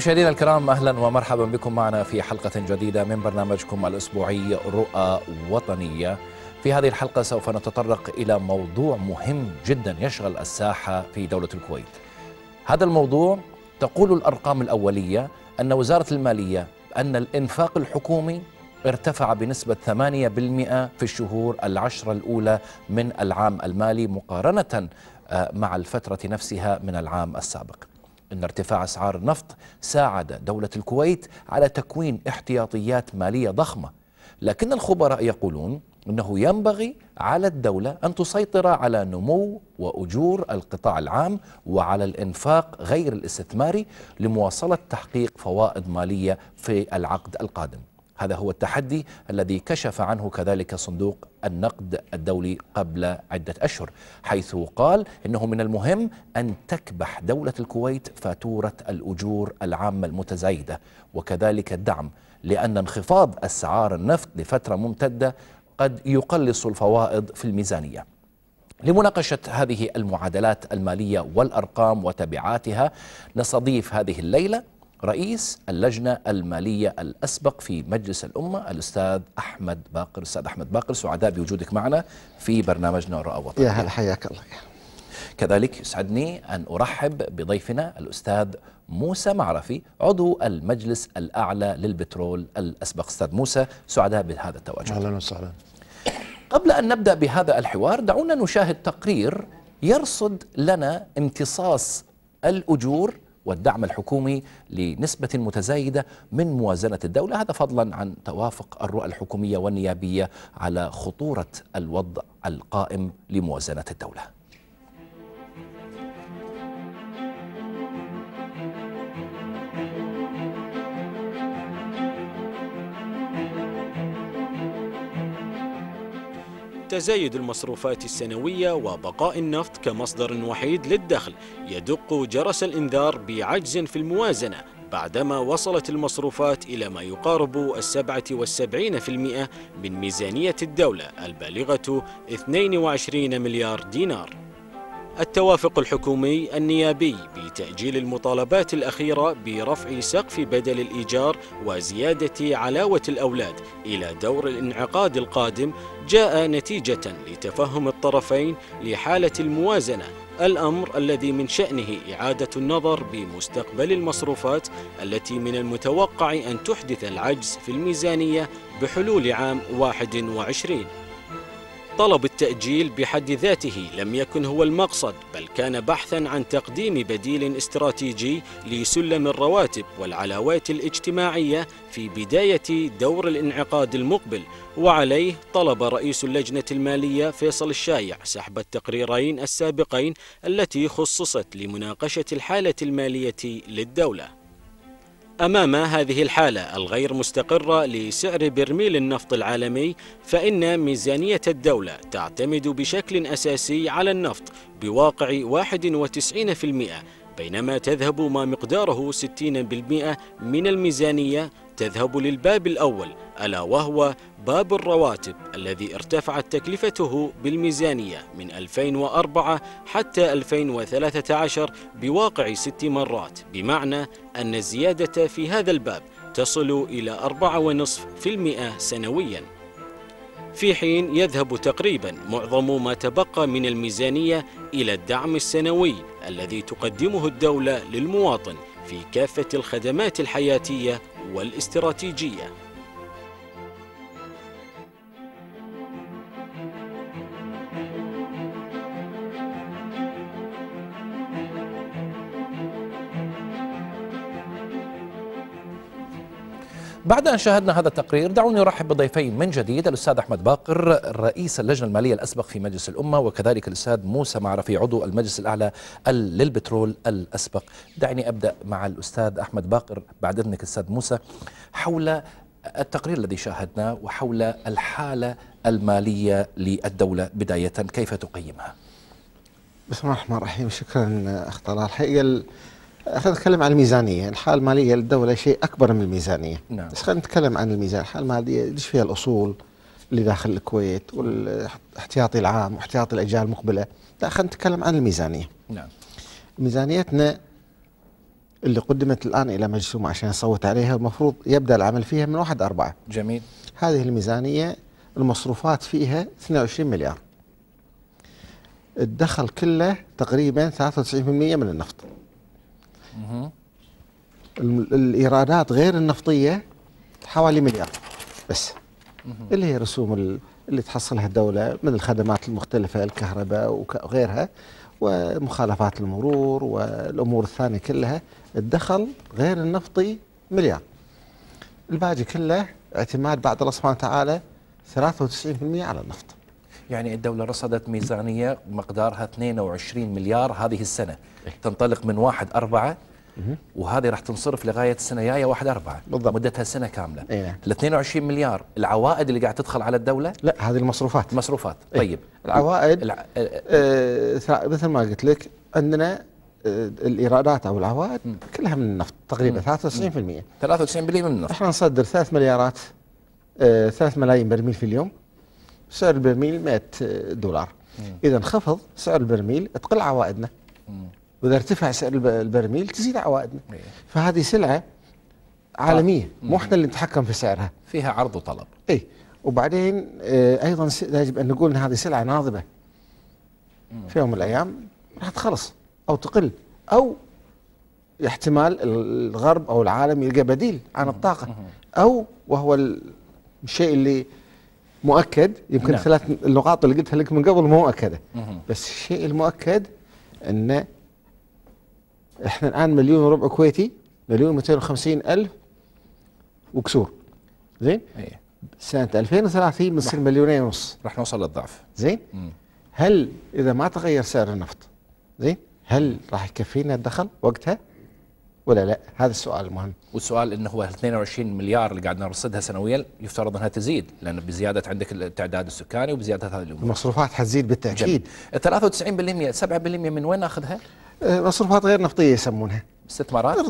مشاهدينا الكرام اهلا ومرحبا بكم معنا في حلقه جديده من برنامجكم الاسبوعي رؤى وطنيه. في هذه الحلقه سوف نتطرق الى موضوع مهم جدا يشغل الساحه في دوله الكويت. هذا الموضوع تقول الارقام الاوليه ان وزاره الماليه ان الانفاق الحكومي ارتفع بنسبة 8% في الشهور العشرة الأولى من العام المالي مقارنة آه، مع الفترة نفسها من العام السابق أن ارتفاع أسعار النفط ساعد دولة الكويت على تكوين احتياطيات مالية ضخمة لكن الخبراء يقولون أنه ينبغي على الدولة أن تسيطر على نمو وأجور القطاع العام وعلى الإنفاق غير الاستثماري لمواصلة تحقيق فوائد مالية في العقد القادم هذا هو التحدي الذي كشف عنه كذلك صندوق النقد الدولي قبل عدة أشهر حيث قال إنه من المهم أن تكبح دولة الكويت فاتورة الأجور العامة المتزايدة وكذلك الدعم لأن انخفاض أسعار النفط لفترة ممتدة قد يقلص الفوائض في الميزانية لمناقشة هذه المعادلات المالية والأرقام وتبعاتها نستضيف هذه الليلة رئيس اللجنة المالية الأسبق في مجلس الأمة الأستاذ أحمد باقر أستاذ أحمد باقر سعداء بوجودك معنا في برنامجنا الرؤى وطني يا هلا حياك الله كذلك يسعدني أن أرحب بضيفنا الأستاذ موسى معرفي عضو المجلس الأعلى للبترول الأسبق أستاذ موسى سعداء بهذا التواجد أهلا وسهلا قبل أن نبدأ بهذا الحوار دعونا نشاهد تقرير يرصد لنا امتصاص الأجور والدعم الحكومي لنسبة متزايدة من موازنة الدولة هذا فضلا عن توافق الرؤى الحكومية والنيابية على خطورة الوضع القائم لموازنة الدولة تزايد المصروفات السنوية وبقاء النفط كمصدر وحيد للدخل يدق جرس الإنذار بعجز في الموازنة بعدما وصلت المصروفات إلى ما يقارب السبعة والسبعين في المئة من ميزانية الدولة البالغة 22 مليار دينار التوافق الحكومي النيابي بتأجيل المطالبات الأخيرة برفع سقف بدل الإيجار وزيادة علاوة الأولاد إلى دور الانعقاد القادم جاء نتيجة لتفهم الطرفين لحالة الموازنة الأمر الذي من شأنه إعادة النظر بمستقبل المصروفات التي من المتوقع أن تحدث العجز في الميزانية بحلول عام 21 طلب التأجيل بحد ذاته لم يكن هو المقصد بل كان بحثا عن تقديم بديل استراتيجي لسلم الرواتب والعلاوات الاجتماعية في بداية دور الانعقاد المقبل وعليه طلب رئيس اللجنة المالية فيصل الشايع سحب التقريرين السابقين التي خصصت لمناقشة الحالة المالية للدولة أمام هذه الحالة الغير مستقرة لسعر برميل النفط العالمي فإن ميزانية الدولة تعتمد بشكل أساسي على النفط بواقع 91% بينما تذهب ما مقداره 60% من الميزانية تذهب للباب الأول ألا وهو باب الرواتب الذي ارتفعت تكلفته بالميزانية من 2004 حتى 2013 بواقع ست مرات بمعنى أن الزيادة في هذا الباب تصل إلى 4.5% سنوياً في حين يذهب تقريبا معظم ما تبقى من الميزانية إلى الدعم السنوي الذي تقدمه الدولة للمواطن في كافة الخدمات الحياتية والاستراتيجيه بعد أن شاهدنا هذا التقرير دعوني أرحب بضيفين من جديد الأستاذ أحمد باقر رئيس اللجنة المالية الأسبق في مجلس الأمة وكذلك الأستاذ موسى معرفي عضو المجلس الأعلى للبترول الأسبق دعني أبدأ مع الأستاذ أحمد باقر بعد إذنك أستاذ موسى حول التقرير الذي شاهدناه وحول الحالة المالية للدولة بداية كيف تقيمها؟ بسم الله الرحمن الرحيم شكرا أخ طلال حقيقة خلينا نتكلم عن الميزانيه، الحاله الماليه للدوله شيء اكبر من الميزانيه. نعم. بس خلينا نتكلم عن الميزانيه، الحاله الماليه ليش فيها الاصول اللي داخل الكويت والاحتياطي العام واحتياطي الاجيال المقبله، لا خلينا نتكلم عن الميزانيه. نعم. ميزانيتنا اللي قدمت الان الى مجلس الامه عشان يصوت عليها المفروض يبدا العمل فيها من 1 4 جميل. هذه الميزانيه المصروفات فيها 22 مليار. الدخل كله تقريبا 93% من النفط. الايرادات غير النفطيه حوالي مليار بس اللي هي رسوم اللي تحصلها الدوله من الخدمات المختلفه الكهرباء وغيرها ومخالفات المرور والامور الثانيه كلها الدخل غير النفطي مليار الباقي كله اعتماد بعد الله سبحانه وتعالى 93% على النفط يعني الدولة رصدت ميزانية مقدارها 22 مليار هذه السنة إيه. تنطلق من 1 4 وهذه راح تنصرف لغاية السنة الجاية 1 4 بالضبط مدتها سنة كاملة إيه. ال 22 مليار العوائد اللي قاعد تدخل على الدولة لا هذه المصروفات مصروفات إيه. طيب العوائد الع... آه مثل ما قلت لك عندنا آه، الايرادات او العوائد كلها من النفط تقريبا 93% 93% من النفط احنا نصدر 3 مليارات 3 آه، ملايين برميل في اليوم سعر البرميل 100 دولار اذا انخفض سعر البرميل تقل عوائدنا واذا ارتفع سعر البرميل تزيد عوائدنا إيه. فهذه سلعه عالميه طيب. مو احنا اللي نتحكم في سعرها فيها عرض وطلب اي وبعدين آه، ايضا يجب ان نقول ان هذه سلعه ناضبه في يوم من الايام راح تخلص او تقل او احتمال الغرب او العالم يلقى بديل عن الطاقه او وهو الشيء اللي مؤكد يمكن نعم. ثلاث النقاط اللي قلتها لك من قبل مؤكده بس الشيء المؤكد ان احنا الان مليون وربع كويتي مليون و 250 الف وكسور زين أيه. سنه 2030 بنصير مليونين ونص راح نوصل للضعف زين مم. هل اذا ما تغير سعر النفط زين هل راح يكفينا الدخل وقتها ولا لا هذا السؤال المهم والسؤال انه هو 22 مليار اللي قاعد نرصدها سنويا يفترض انها تزيد لان بزياده عندك التعداد السكاني وبزياده هذه الامور المصروفات حتزيد بالتاكيد جميل. 93% 7% من وين ناخذها أه، مصروفات غير نفطيه يسمونها استثمارات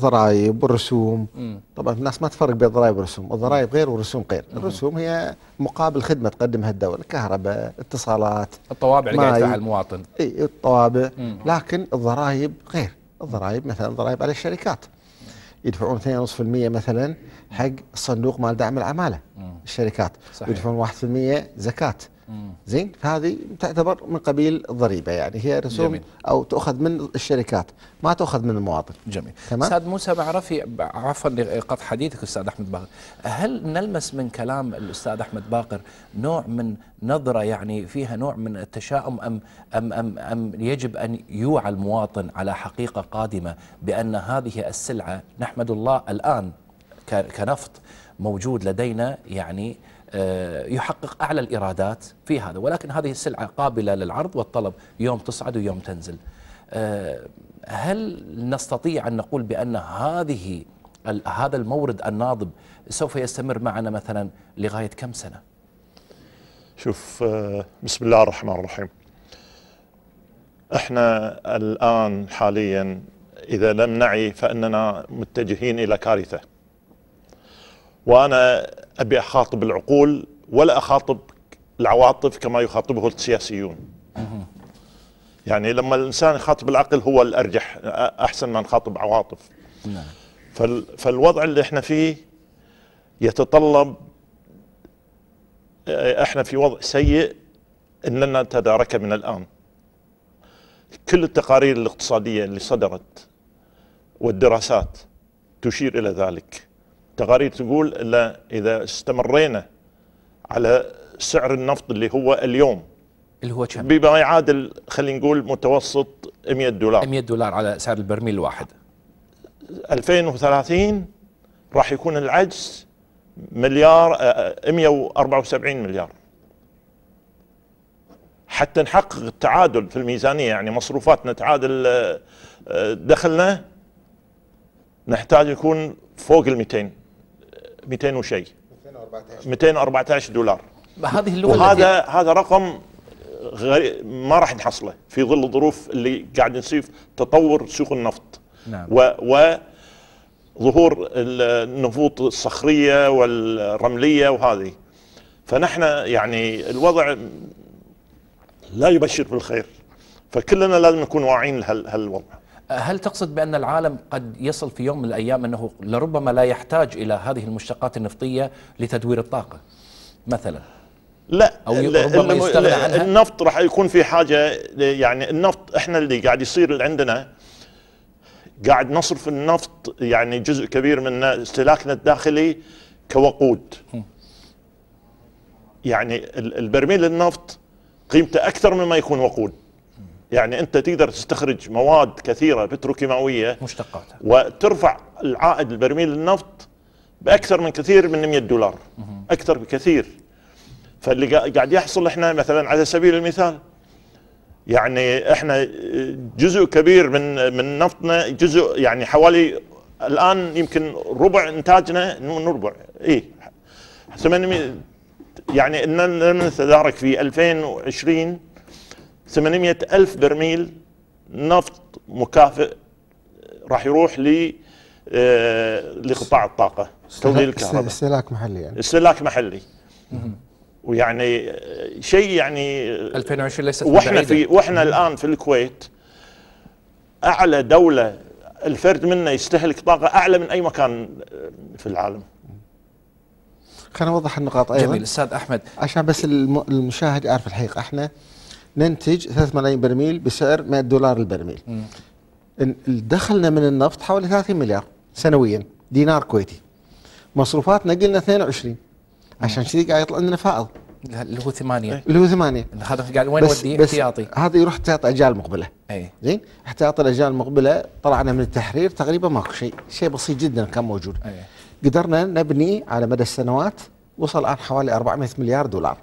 ضرائب والرسوم طبعا الناس ما تفرق بين الضرائب والرسوم الضرائب غير والرسوم غير الرسوم هي مقابل خدمه تقدمها الدوله كهرباء اتصالات الطوابع اللي قاعد يدفعها المواطن اي الطوابع مم. لكن الضرائب غير الضرائب مثلا ضرائب على الشركات يدفعون 2.5% مثلا حق صندوق مال دعم العماله الشركات صحيح. يدفعون 1% زكاه زين فهذه تعتبر من قبيل الضريبه يعني هي رسوم جميل. او تؤخذ من الشركات ما تؤخذ من المواطن جميل تمام استاذ موسى معرفي عفوا لقطع حديثك استاذ احمد باقر هل نلمس من كلام الاستاذ احمد باقر نوع من نظره يعني فيها نوع من التشاؤم ام ام ام, أم يجب ان يوعى المواطن على حقيقه قادمه بان هذه السلعه نحمد الله الان كنفط موجود لدينا يعني آه، يحقق أعلى الإيرادات في هذا ولكن هذه السلعة قابلة للعرض والطلب يوم تصعد ويوم تنزل آه، هل نستطيع أن نقول بأن هذه هذا المورد الناضب سوف يستمر معنا مثلا لغاية كم سنة شوف آه، بسم الله الرحمن الرحيم احنا الآن حاليا إذا لم نعي فإننا متجهين إلى كارثة وأنا أبي أخاطب العقول ولا أخاطب العواطف كما يخاطبه السياسيون يعني لما الإنسان يخاطب العقل هو الأرجح أحسن ما نخاطب عواطف نعم. فالوضع اللي احنا فيه يتطلب آه، احنا في وضع سيء ان لنا نتداركه من الان كل التقارير الاقتصاديه اللي صدرت والدراسات تشير الى ذلك تقارير تقول إلا اذا استمرينا على سعر النفط اللي هو اليوم اللي هو كم؟ بما يعادل خلينا نقول متوسط 100 دولار 100 دولار على سعر البرميل الواحد 2030 راح يكون العجز مليار 174 آه، آه، مليار حتى نحقق التعادل في الميزانيه يعني مصروفاتنا تعادل آه، دخلنا نحتاج يكون فوق ال 200 200 وشيء 214 214 دولار هذه اللغه وهذا هذا رقم غري... ما راح نحصله في ظل الظروف اللي قاعد نصيف تطور سوق النفط نعم. وظهور و النفوط الصخريه والرمليه وهذه فنحن يعني الوضع لا يبشر بالخير فكلنا لازم نكون واعيين لهالوضع هل تقصد بأن العالم قد يصل في يوم من الأيام أنه لربما لا يحتاج إلى هذه المشتقات النفطية لتدوير الطاقة مثلا لا أو ربما يستغنى عنها النفط راح يكون في حاجة يعني النفط احنا اللي قاعد يصير عندنا قاعد نصرف النفط يعني جزء كبير من استهلاكنا الداخلي كوقود يعني البرميل النفط قيمته أكثر مما يكون وقود يعني انت تقدر تستخرج مواد كثيره بتروكيماويه مشتقات وترفع العائد البرميل النفط باكثر من كثير من 100 دولار اكثر بكثير فاللي قاعد يحصل احنا مثلا على سبيل المثال يعني احنا جزء كبير من من نفطنا جزء يعني حوالي الان يمكن ربع انتاجنا ربع اي 800 يعني ان نتدارك في 2020 800 ألف برميل نفط مكافئ راح يروح ل آه، لقطاع الطاقة توليد الكهرباء استهلاك محلي يعني استهلاك محلي ويعني آه، شيء يعني 2020 آه، ليست واحنا في واحنا الان في الكويت اعلى دوله الفرد منا يستهلك طاقه اعلى من اي مكان في العالم خلينا نوضح النقاط ايضا جميل استاذ احمد عشان بس المشاهد يعرف الحقيقه احنا ننتج 3 ملايين برميل بسعر 100 دولار البرميل دخلنا من النفط حوالي 30 مليار سنويا دينار كويتي مصروفاتنا قلنا 22 عشان كذي قاعد يطلع لنا فائض اللي هو ثمانية إيه، اللي هو ثمانية هذا قاعد وين يوديه احتياطي هذا يروح احتياط الاجيال المقبلة اي زين احتياط الاجيال المقبلة طلعنا من التحرير تقريبا ماكو شيء شيء بسيط جدا كان موجود أي. قدرنا نبني على مدى السنوات وصل الان حوالي 400 مليار دولار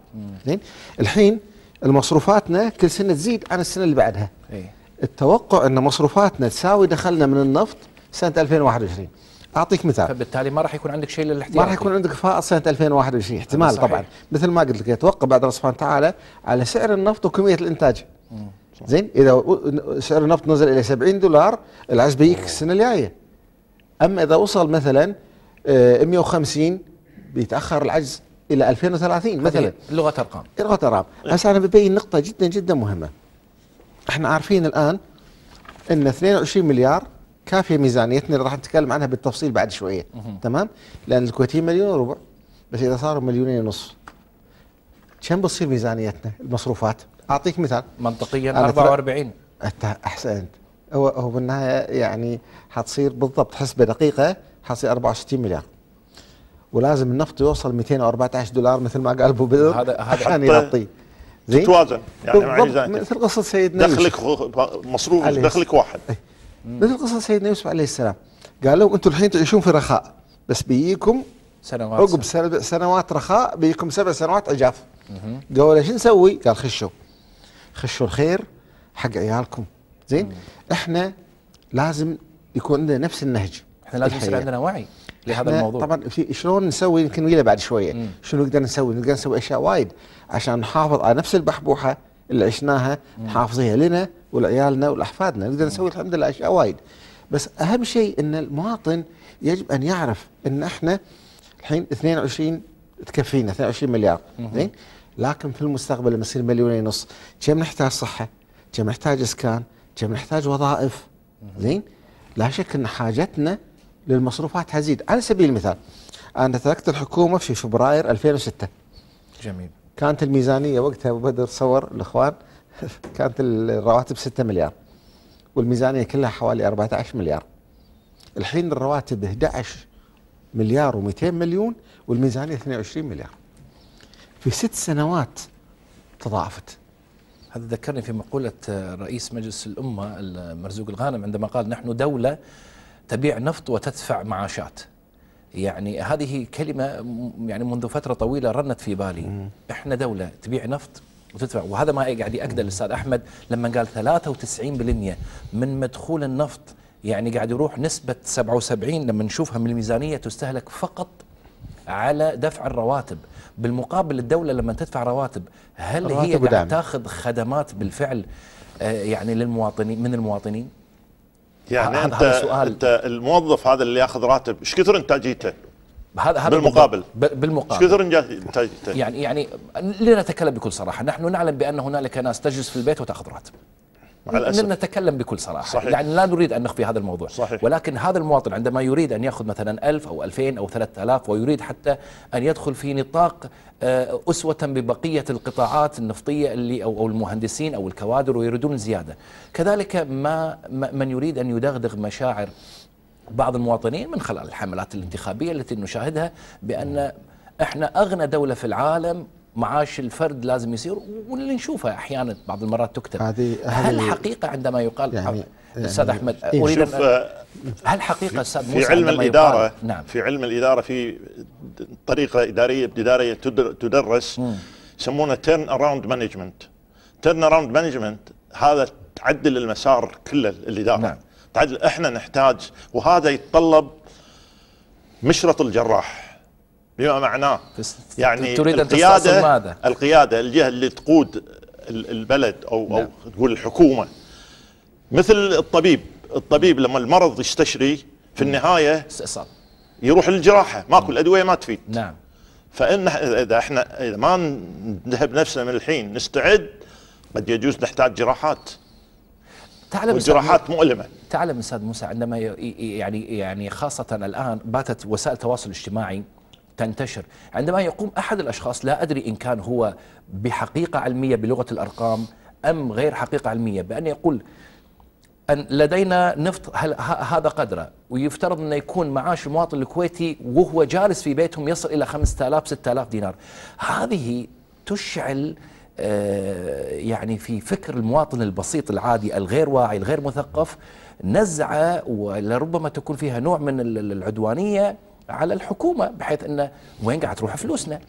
زين الحين المصروفاتنا كل سنه تزيد عن السنه اللي بعدها أي. التوقع ان مصروفاتنا تساوي دخلنا من النفط سنه 2021 اعطيك مثال فبالتالي ما راح يكون عندك شيء للاحتياط ما راح يكون عندك فائض سنه 2021 احتمال طبعا مثل ما قلت لك يتوقع بعد الله سبحانه وتعالى على سعر النفط وكميه الانتاج زين اذا سعر النفط نزل الى 70 دولار العجز بيجيك السنه الجايه اما اذا وصل مثلا 150 آه، بيتاخر العجز الى 2030 مثلا لغه ارقام لغه ارقام هسه انا ببين نقطه جدا جدا مهمه احنا عارفين الان ان 22 مليار كافيه ميزانيتنا اللي راح نتكلم عنها بالتفصيل بعد شويه تمام لان الكويتيين مليون وربع بس اذا صاروا مليونين ونص كم بتصير ميزانيتنا المصروفات اعطيك مثال منطقيا 44 احسنت هو هو بالنهايه يعني حتصير بالضبط حسبه دقيقه حتصير 64 مليار ولازم النفط يوصل 214 دولار مثل ما قال ابو بدر هذا هذا عشان يغطي زين تتوازن يعني مثل قصه سيدنا دخلك مصروف دخلك واحد إيه. مثل قصه سيدنا يوسف عليه السلام قال لهم انتم الحين تعيشون في رخاء بس بيجيكم سنوات عقب سنوات رخاء بيجيكم سبع سنوات عجاف قالوا له شو نسوي؟ قال خشوا خشوا الخير حق عيالكم زين احنا لازم يكون عندنا نفس النهج احنا لازم يصير عندنا وعي لهذا الموضوع طبعا في شلون نسوي يمكن ويلا بعد شويه شنو نقدر نسوي نقدر نسوي اشياء وايد عشان نحافظ على نفس البحبوحه اللي عشناها نحافظها لنا ولعيالنا ولاحفادنا نقدر نسوي الحمد لله اشياء وايد بس اهم شيء ان المواطن يجب ان يعرف ان احنا الحين 22 تكفينا 22 مليار زين لكن في المستقبل لما يصير مليونين ونص كم نحتاج صحه؟ كم نحتاج اسكان؟ كم نحتاج وظائف؟ زين لا شك ان حاجتنا للمصروفات هزيد على سبيل المثال أنا تركت الحكومة في فبراير 2006 جميل كانت الميزانية وقتها أبو بدر صور الإخوان كانت الرواتب 6 مليار والميزانية كلها حوالي 14 مليار الحين الرواتب 11 مليار و200 مليون والميزانية 22 مليار في ست سنوات تضاعفت هذا ذكرني في مقولة رئيس مجلس الأمة مرزوق الغانم عندما قال نحن دولة تبيع نفط وتدفع معاشات يعني هذه كلمة يعني منذ فترة طويلة رنت في بالي مم. إحنا دولة تبيع نفط وتدفع وهذا ما قاعد يأكده الأستاذ أحمد لما قال 93% من مدخول النفط يعني قاعد يروح نسبة 77 لما نشوفها من الميزانية تستهلك فقط على دفع الرواتب بالمقابل الدولة لما تدفع رواتب هل هي قاعد تاخذ خدمات بالفعل آه، يعني للمواطنين من المواطنين يعني انت سؤال انت الموظف هذا اللي ياخذ راتب ايش كثر انتاجيته؟ هذا هذا بالمقابل بالمقابل ايش كثر انتاجيته؟ يعني يعني لنتكلم بكل صراحه، نحن نعلم بان هنالك ناس تجلس في البيت وتاخذ راتب مع الأسف. نتكلم بكل صراحة صحيح. يعني لا نريد أن نخفي هذا الموضوع صحيح. ولكن هذا المواطن عندما يريد أن يأخذ مثلا ألف أو ألفين أو ثلاثة آلاف ويريد حتى أن يدخل في نطاق آه، أسوة ببقية القطاعات النفطية اللي أو المهندسين أو الكوادر ويريدون زيادة كذلك ما من يريد أن يدغدغ مشاعر بعض المواطنين من خلال الحملات الانتخابية التي نشاهدها بأن احنا اغنى دوله في العالم معاش الفرد لازم يصير واللي نشوفها احيانا بعض المرات تكتب هذه هل حقيقه عندما يقال يعني, يعني استاذ احمد إيه، اريد هل حقيقه استاذ موسى في علم الاداره نعم في علم الاداره في طريقه اداريه اداريه تدرس يسمونها تيرن اراوند مانجمنت تيرن اراوند مانجمنت هذا تعدل المسار كله الاداره نعم. تعدل احنا نحتاج وهذا يتطلب مشرط الجراح بما معناه يعني تريد القيادة ماذا؟ القيادة الجهة اللي تقود البلد أو, أو نعم. تقول الحكومة مثل الطبيب الطبيب لما المرض يستشري في نعم. النهاية استئصال يروح للجراحة ماكو نعم. الأدوية ما تفيد نعم فإن إذا إحنا إذا ما نذهب نفسنا من الحين نستعد قد يجوز نحتاج جراحات تعلم والجراحات مؤلمه تعلم استاذ موسى عندما يعني يعني خاصه الان باتت وسائل التواصل الاجتماعي تنتشر عندما يقوم أحد الأشخاص لا أدري إن كان هو بحقيقة علمية بلغة الأرقام أم غير حقيقة علمية بأن يقول أن لدينا نفط هل هذا قدره ويفترض أنه يكون معاش المواطن الكويتي وهو جالس في بيتهم يصل إلى 5000 6000 دينار هذه تشعل آه، يعني في فكر المواطن البسيط العادي الغير واعي الغير مثقف نزعة ولربما تكون فيها نوع من العدوانية على الحكومه بحيث انه وين قاعد تروح فلوسنا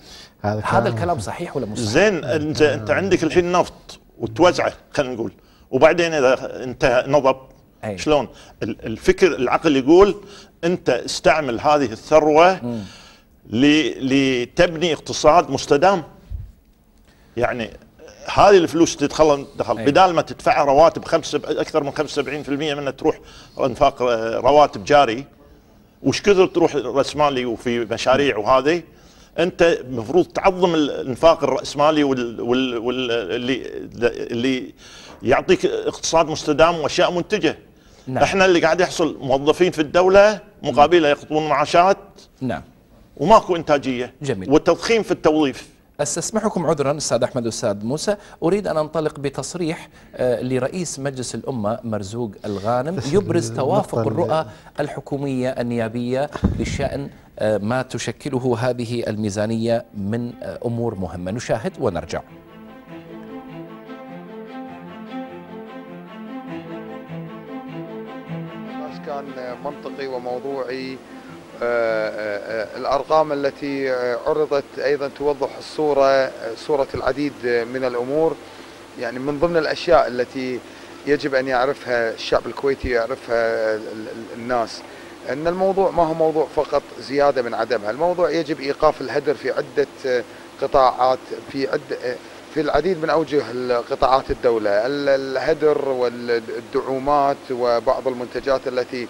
هذا, هذا الكلام صحيح ولا مو صحيح؟ زين انت انت عندك الحين نفط وتوزعه خلينا نقول وبعدين اذا انت نضب أي. شلون الفكر العقل يقول انت استعمل هذه الثروه ل لتبني اقتصاد مستدام يعني هذه الفلوس تدخل دخل أيه. بدال ما تدفع رواتب خمسة اكثر من 75% منها تروح انفاق آه، رواتب جاري وش كثر تروح راسمالي وفي مشاريع وهذه انت المفروض تعظم الانفاق الراسمالي وال وال وال اللي اللي يعطيك اقتصاد مستدام واشياء منتجه نعم. احنا اللي قاعد يحصل موظفين في الدوله مقابله يقطون معاشات نعم وماكو انتاجيه جميل والتضخيم في التوظيف استسمحكم عذرا استاذ احمد استاذ موسى اريد ان انطلق بتصريح آه، لرئيس مجلس الامه مرزوق الغانم يبرز توافق الرؤى الحكوميه النيابيه بشان آه، ما تشكله هذه الميزانيه من آه، امور مهمه نشاهد ونرجع كان منطقي وموضوعي آه، آه، آه، الأرقام التي عرضت أيضا توضح الصورة صورة العديد من الأمور يعني من ضمن الأشياء التي يجب أن يعرفها الشعب الكويتي يعرفها الناس أن الموضوع ما هو موضوع فقط زيادة من عدمها الموضوع يجب إيقاف الهدر في عدة قطاعات في عد في العديد من أوجه قطاعات الدولة الهدر والدعومات وبعض المنتجات التي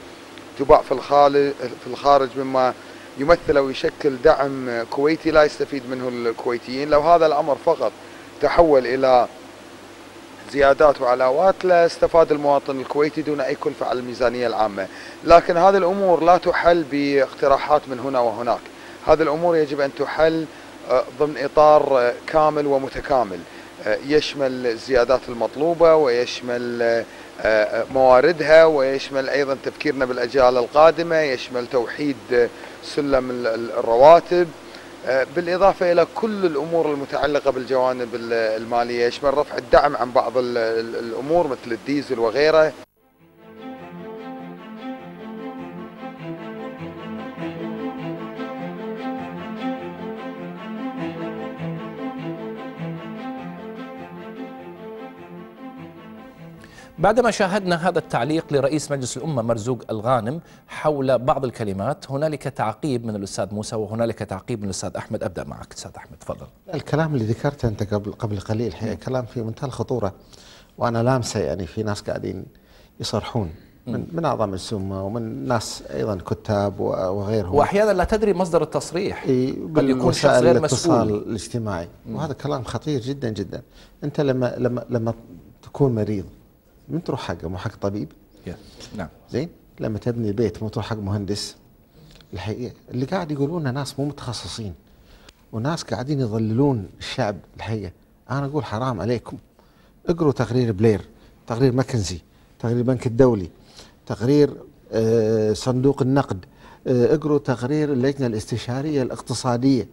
تباع في الخارج في الخارج مما يمثل او يشكل دعم كويتي لا يستفيد منه الكويتيين لو هذا الامر فقط تحول الى زيادات وعلاوات لا استفاد المواطن الكويتي دون اي كلفه على الميزانيه العامه، لكن هذه الامور لا تحل باقتراحات من هنا وهناك، هذه الامور يجب ان تحل آه، ضمن اطار آه، كامل ومتكامل آه، يشمل الزيادات المطلوبه ويشمل آه، آه، مواردها ويشمل أيضا تفكيرنا بالأجيال القادمة يشمل توحيد سلم الرواتب آه، بالإضافة إلى كل الأمور المتعلقة بالجوانب المالية يشمل رفع الدعم عن بعض الأمور مثل الديزل وغيره بعدما شاهدنا هذا التعليق لرئيس مجلس الأمة مرزوق الغانم حول بعض الكلمات هنالك تعقيب من الأستاذ موسى وهنالك تعقيب من الأستاذ أحمد أبدأ معك أستاذ أحمد تفضل الكلام اللي ذكرته أنت قبل قبل قليل هي كلام في منتهى الخطورة وأنا لامسه يعني في ناس قاعدين يصرحون من من اعضاء مجلس الامه ومن ناس ايضا كتاب وغيرهم واحيانا لا تدري مصدر التصريح قد يكون شخص غير مسؤول الاجتماعي وهذا كلام خطير جدا جدا انت لما لما لما تكون مريض من تروح حاجه مو حاجه طبيب نعم زين لما تبني بيت مو تروح حق مهندس الحقيقه اللي قاعد يقولونه ناس مو متخصصين وناس قاعدين يضللون الشعب الحقيقه انا اقول حرام عليكم اقروا تقرير بلير تقرير ماكنزي تقرير البنك الدولي تقرير آه، صندوق النقد آه، اقروا تقرير اللجنه الاستشاريه الاقتصاديه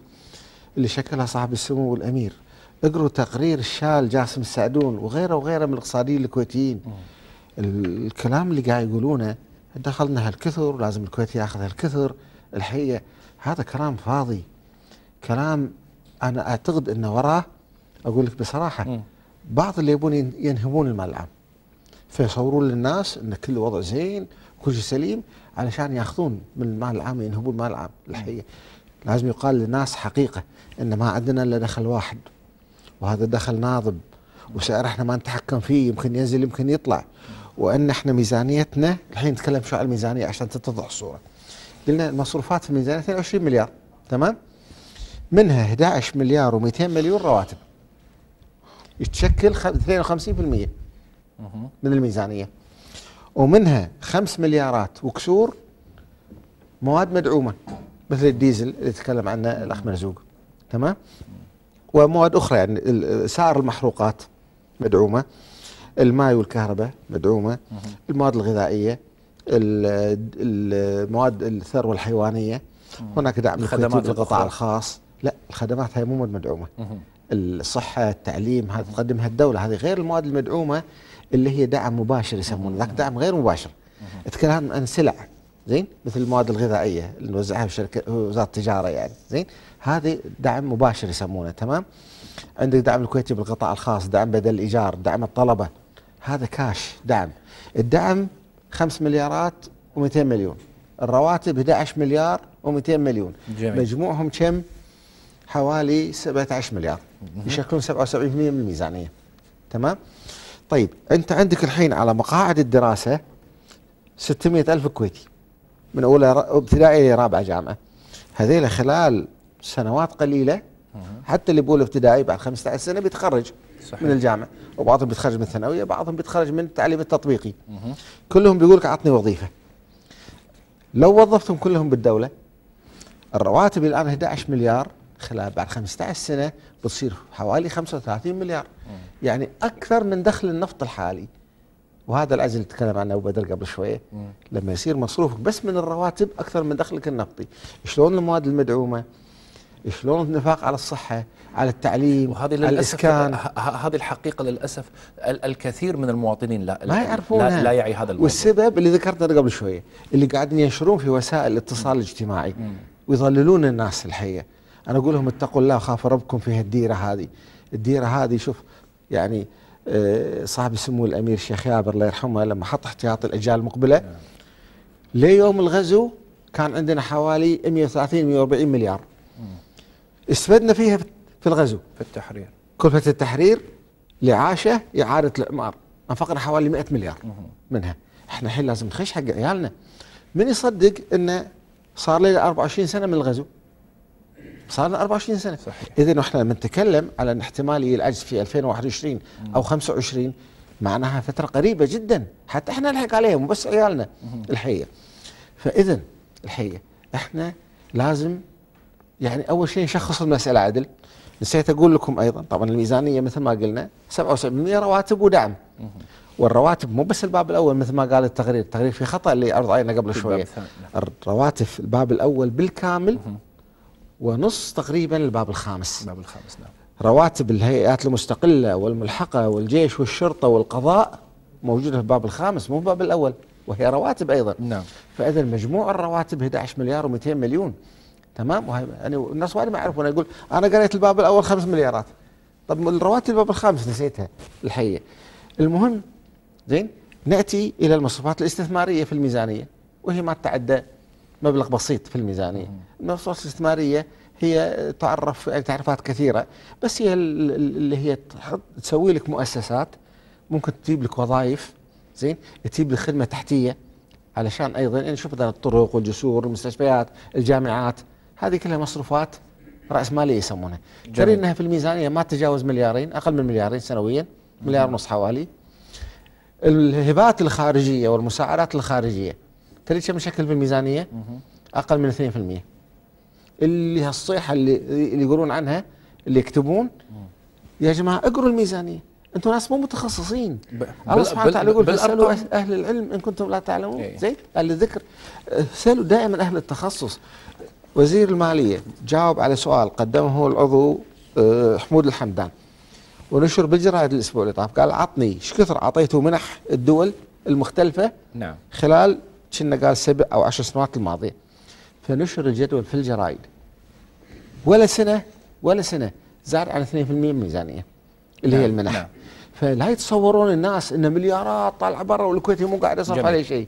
اللي شكلها صاحب السمو الامير اقروا تقرير الشال جاسم السعدون وغيره وغيره من الاقتصاديين الكويتيين الكلام اللي قاعد يقولونه دخلنا هالكثر لازم الكويت ياخذ هالكثر الحقيقه هذا كلام فاضي كلام انا اعتقد ان وراه اقول لك بصراحه بعض اللي يبون ينهبون المال العام فيصورون للناس ان كل وضع زين كل شيء سليم علشان ياخذون من المال العام ينهبون المال العام الحقيقه لازم يقال للناس حقيقه ان ما عندنا الا دخل واحد وهذا دخل ناضب وسعر احنا ما نتحكم فيه يمكن ينزل يمكن يطلع وان احنا ميزانيتنا الحين نتكلم شو على الميزانيه عشان تتضح الصوره قلنا المصروفات في الميزانيه 22 مليار تمام منها 11 مليار و200 مليون رواتب يتشكل 52% من الميزانيه ومنها 5 مليارات وكسور مواد مدعومه مثل الديزل اللي تكلم عنه الاخ مرزوق تمام ومواد اخرى يعني سائر المحروقات مدعومه الماء والكهرباء مدعومه المواد الغذائيه المواد الثروه الحيوانيه هناك دعم الخدمات للقطاع الخاص لا الخدمات هاي مو مدعومه الصحه التعليم هذا تقدمها الدوله هذه غير المواد المدعومه اللي هي دعم مباشر يسمونه ذاك دعم غير مباشر اتكلم عن سلع زين مثل المواد الغذائيه اللي نوزعها في شركه وزاره التجاره يعني زين هذه دعم مباشر يسمونه تمام عندك دعم الكويتي بالقطاع الخاص دعم بدل الايجار دعم الطلبه هذا كاش دعم الدعم 5 مليارات و200 مليون الرواتب 11 مليار و200 مليون جميل. مجموعهم كم حوالي 17 مليار يشكلون 77% من الميزانيه تمام طيب انت عندك الحين على مقاعد الدراسه 600 ألف كويتي من اولى ابتدائي رابعه جامعه هذيل خلال سنوات قليله حتى اللي بيقول ابتدائي بعد 15 سنه بيتخرج صحيح. من الجامعه وبعضهم بيتخرج من الثانويه بعضهم بيتخرج من التعليم التطبيقي مه. كلهم بيقول لك اعطني وظيفه لو وظفتهم كلهم بالدوله الرواتب الان 11 مليار خلال بعد 15 سنه بتصير حوالي 35 مليار مه. يعني اكثر من دخل النفط الحالي وهذا العجز اللي تكلم عنه ابو بدر قبل شويه لما يصير مصروفك بس من الرواتب اكثر من دخلك النقدي شلون المواد المدعومه شلون النفاق على الصحة على التعليم وهذه على الإسكان هذه الحقيقة للأسف الكثير من المواطنين لا ما يعرفونها لا, لا يعي هذا الموضوع والسبب اللي ذكرته قبل شوية اللي قاعدين ينشرون في وسائل الاتصال الاجتماعي ويضللون الناس الحية أنا أقول لهم اتقوا الله خاف ربكم في هالديرة هذه الديرة هذه شوف يعني آه، صاحب سمو الامير الشيخ جابر الله يرحمه لما حط احتياط الاجيال المقبله ليوم الغزو كان عندنا حوالي 130 140 مليار استفدنا فيها في الغزو في التحرير كلفه التحرير لعاشه اعاده الاعمار انفقنا حوالي 100 مليار منها احنا الحين لازم نخش حق عيالنا من يصدق انه صار لي 24 سنه من الغزو صار لنا 24 سنه صحيح اذا احنا لما نتكلم على ان احتماليه العجز في 2021 مم. او 25 معناها فتره قريبه جدا حتى احنا نلحق عليها مو بس عيالنا الحقيقه فاذا الحقيقه احنا لازم يعني اول شيء نشخص المساله عدل نسيت اقول لكم ايضا طبعا الميزانيه مثل ما قلنا 77% رواتب ودعم والرواتب مو بس الباب الاول مثل ما قال التقرير، التقرير في خطا اللي عرض علينا قبل شويه. الرواتب الباب الاول بالكامل ونص تقريبا الباب الخامس الباب الخامس نعم رواتب الهيئات المستقلة والملحقة والجيش والشرطة والقضاء موجودة في الباب الخامس مو الباب الأول وهي رواتب أيضا نعم فإذا مجموع الرواتب 11 مليار و200 مليون تمام وهي يعني الناس وايد ما يعرفون يقول أنا قريت الباب الأول 5 مليارات طب الرواتب الباب الخامس نسيتها الحقيقة المهم زين نأتي إلى المصروفات الاستثمارية في الميزانية وهي ما تتعدى مبلغ بسيط في الميزانية المصاريف الاستثمارية هي تعرف يعني تعريفات كثيرة بس هي اللي هي تسوي لك مؤسسات ممكن تجيب لك وظائف زين تجيب لك خدمة تحتية علشان أيضا يعني شوف مثلا الطرق والجسور المستشفيات الجامعات هذه كلها مصروفات رأس مالية يسمونها ترى أنها في الميزانية ما تتجاوز مليارين أقل من مليارين سنويا مليار ونص حوالي الهبات الخارجية والمساعدات الخارجية مشكل في الميزانيه اقل من 2% اللي هالصيحه اللي, اللي يقولون عنها اللي يكتبون يا جماعه اقروا الميزانيه انتم ناس مو متخصصين الله سبحانه وتعالى يقول اسالوا اهل العلم ان كنتم لا تعلمون ايه. زين اهل الذكر سالوا دائما اهل التخصص وزير الماليه جاوب على سؤال قدمه العضو آه، حمود الحمدان ونشر بالجرائد الاسبوع اللي طاف قال عطني ايش كثر اعطيته منح الدول المختلفه نعم خلال كنا قال سبع او عشر سنوات الماضيه فنشر الجدول في الجرايد ولا سنه ولا سنه زاد على 2% الميزانيه اللي نعم هي المنح نعم. فلا يتصورون الناس ان مليارات طالعه برا والكويتي مو قاعد يصرف عليه شيء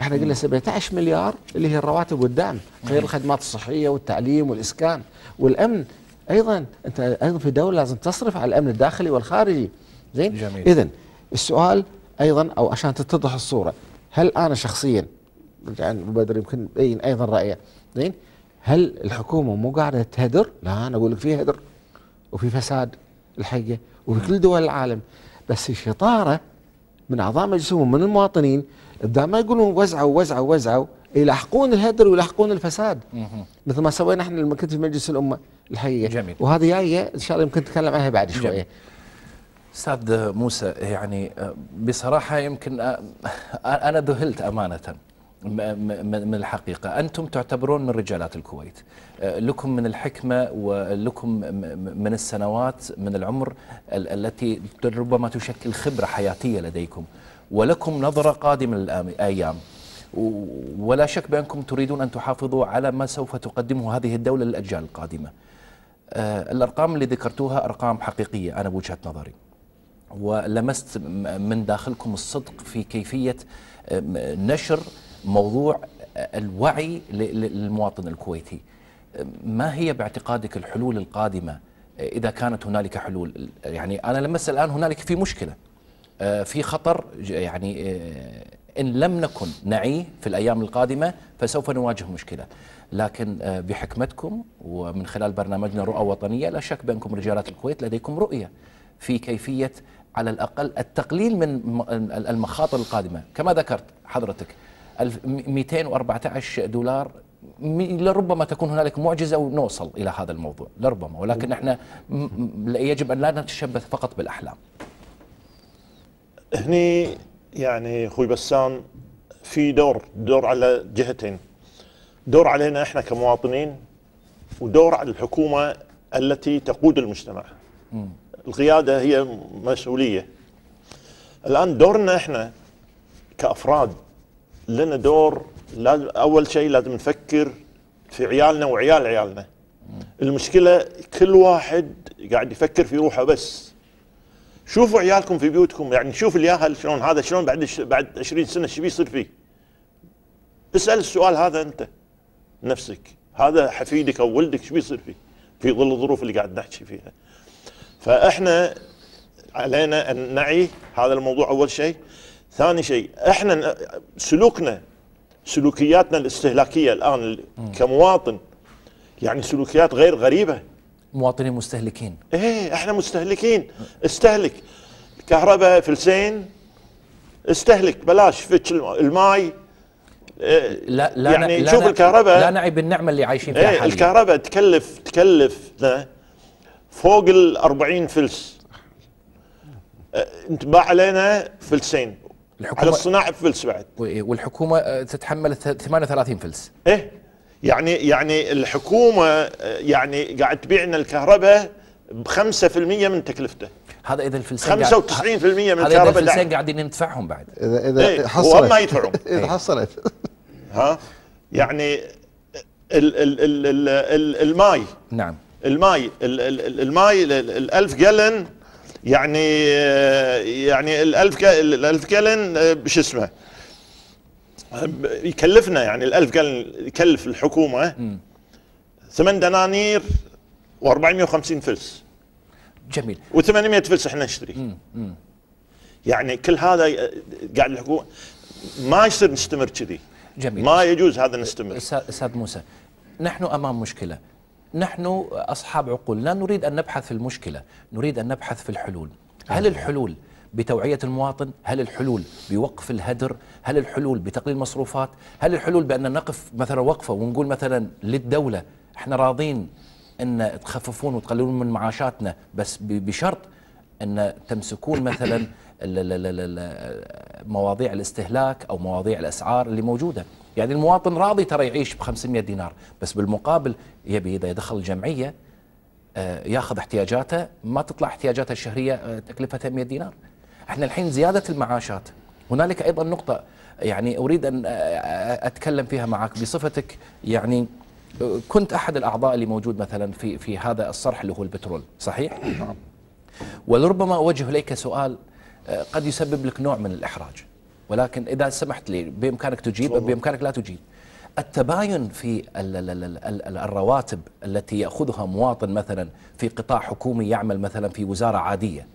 احنا قلنا 17 مليار اللي هي الرواتب والدعم غير الخدمات الصحيه والتعليم والاسكان والامن ايضا انت ايضا في دوله لازم تصرف على الامن الداخلي والخارجي زين اذا السؤال ايضا او عشان تتضح الصوره هل انا شخصيا عن مبادرة يمكن بين أيضا رأيه زين هل الحكومة مو قاعدة تهدر؟ لا أنا أقول لك في هدر وفي فساد الحقيقة وفي كل دول العالم بس الشطارة من أعضاء مجلسهم من المواطنين بدل ما يقولون وزعوا وزعوا وزعوا يلاحقون الهدر ويلاحقون الفساد مثل ما سوينا احنا لما كنت في مجلس الأمة الحقيقة جميل وهذه جاية إن شاء الله يمكن نتكلم عنها بعد شوية جميل. استاذ موسى يعني آه، بصراحه يمكن آه، آه، انا ذهلت امانه من الحقيقة أنتم تعتبرون من رجالات الكويت لكم من الحكمة ولكم من السنوات من العمر التي ربما تشكل خبرة حياتية لديكم ولكم نظرة قادمة للأيام ولا شك بأنكم تريدون أن تحافظوا على ما سوف تقدمه هذه الدولة للأجيال القادمة الأرقام اللي ذكرتوها أرقام حقيقية أنا بوجهة نظري ولمست من داخلكم الصدق في كيفية نشر موضوع الوعي للمواطن الكويتي ما هي باعتقادك الحلول القادمة إذا كانت هنالك حلول يعني أنا لمس الآن هنالك في مشكلة آه، في خطر يعني آه، إن لم نكن نعيه في الأيام القادمة فسوف نواجه مشكلة لكن آه، بحكمتكم ومن خلال برنامجنا رؤى وطنية لا شك بأنكم رجالات الكويت لديكم رؤية في كيفية على الأقل التقليل من المخاطر القادمة كما ذكرت حضرتك 214 دولار لربما تكون هنالك معجزه ونوصل الى هذا الموضوع لربما ولكن احنا يجب ان لا نتشبث فقط بالاحلام. هني يعني اخوي بسام في دور دور على جهتين دور علينا احنا كمواطنين ودور على الحكومه التي تقود المجتمع. القياده هي مسؤوليه. الان دورنا احنا كافراد لنا دور لازم اول شيء لازم نفكر في عيالنا وعيال عيالنا المشكله كل واحد قاعد يفكر في روحه بس شوفوا عيالكم في بيوتكم يعني شوف الياهل شلون هذا شلون بعد بعد 20 سنه ايش بيصير فيه اسال السؤال هذا انت نفسك هذا حفيدك او ولدك ايش بيصير فيه في ظل الظروف اللي قاعد نحكي فيها فاحنا علينا ان نعي هذا الموضوع اول شيء ثاني شيء احنا سلوكنا سلوكياتنا الاستهلاكيه الان م. كمواطن يعني سلوكيات غير غريبه مواطنين مستهلكين ايه احنا مستهلكين استهلك كهرباء فلسين استهلك بلاش فتش الماي إيه، لا لا يعني لا شوف الكهرباء لا نعي بالنعمه اللي عايشين فيها ايه الكهرباء تكلف تكلف فوق ال 40 فلس إيه، انت باع علينا فلسين الحكومة على الصناعة بفلس بعد إيه، والحكومة آه، تتحمل 38 فلس إيه يعني يعني الحكومة آه، يعني قاعد تبيع لنا الكهرباء ب 5% من تكلفته هذا اذا الفلسين 95% من هذا اذا الفلسين قاعدين ندفعهم بعد اذا اذا إيه حصلت ما يدفعون اذا إيه. حصلت ها يعني ال ال ال ال الماي نعم الماي ال ال الماي ال 1000 جالن يعني آه، يعني الألف الألف جالن آه، شو اسمه يكلفنا يعني الألف جالن يكلف الحكومة ثمان دنانير و450 فلس جميل و800 فلس احنا نشتري مم. مم. يعني كل هذا آه، قاعد الحكومه ما يصير نستمر كذي جميل ما يجوز هذا نستمر استاذ موسى نحن امام مشكله نحن أصحاب عقول لا نريد أن نبحث في المشكلة نريد أن نبحث في الحلول هل أيوة. الحلول بتوعية المواطن هل الحلول بوقف الهدر هل الحلول بتقليل المصروفات هل الحلول بأن نقف مثلا وقفة ونقول مثلا للدولة احنا راضين أن تخففون وتقللون من معاشاتنا بس بشرط أن تمسكون مثلا مواضيع الاستهلاك أو مواضيع الأسعار اللي موجودة يعني المواطن راضي ترى يعيش ب 500 دينار بس بالمقابل يبي اذا يدخل الجمعيه آه، ياخذ احتياجاته ما تطلع احتياجاته الشهريه آه، تكلفتها 100 دينار احنا الحين زياده المعاشات هنالك ايضا نقطه يعني اريد ان آه، اتكلم فيها معك بصفتك يعني كنت احد الاعضاء اللي موجود مثلا في في هذا الصرح اللي هو البترول صحيح نعم ولربما اوجه اليك سؤال قد يسبب لك نوع من الاحراج ولكن إذا سمحت لي بإمكانك تجيب بإمكانك لا تجيب التباين في الرواتب التي يأخذها مواطن مثلا في قطاع حكومي يعمل مثلا في وزارة عادية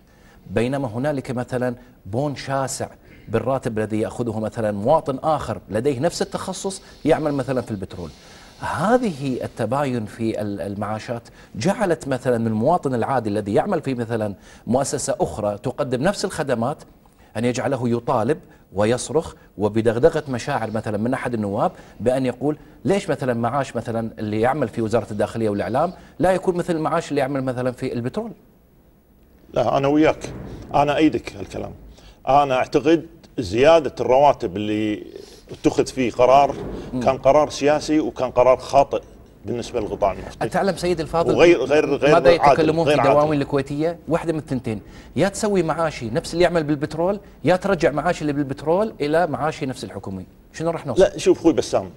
بينما هنالك مثلا بون شاسع بالراتب الذي يأخذه مثلا مواطن آخر لديه نفس التخصص يعمل مثلا في البترول هذه التباين في المعاشات جعلت مثلا المواطن العادي الذي يعمل في مثلا مؤسسة أخرى تقدم نفس الخدمات أن يجعله يطالب ويصرخ وبدغدغه مشاعر مثلا من احد النواب بان يقول ليش مثلا معاش مثلا اللي يعمل في وزاره الداخليه والاعلام لا يكون مثل المعاش اللي يعمل مثلا في البترول؟ لا انا وياك انا ايدك هالكلام انا اعتقد زياده الرواتب اللي اتخذ فيه قرار كان قرار سياسي وكان قرار خاطئ بالنسبه للقطاع النفطي اتعلم سيد الفاضل وغير غير غير ماذا يتكلمون في الدواوين الكويتيه واحده من الثنتين يا تسوي معاشي نفس اللي يعمل بالبترول يا ترجع معاشي اللي بالبترول الى معاشي نفس الحكومي شنو راح نوصل لا شوف اخوي بسام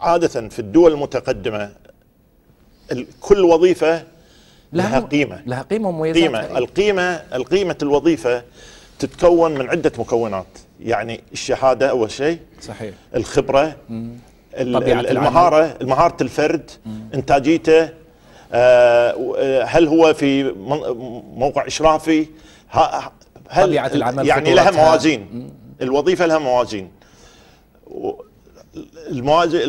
عاده في الدول المتقدمه كل وظيفه لها قيمه لها قيمه مميزه قيمه القيمه القيمه الوظيفه تتكون من عده مكونات يعني الشهاده اول شيء صحيح الخبره مم. المهاره مهاره الفرد انتاجيته آه، آه، هل هو في موقع اشرافي هل طبيعه العمل يعني لها موازين الوظيفه لها موازين الموازي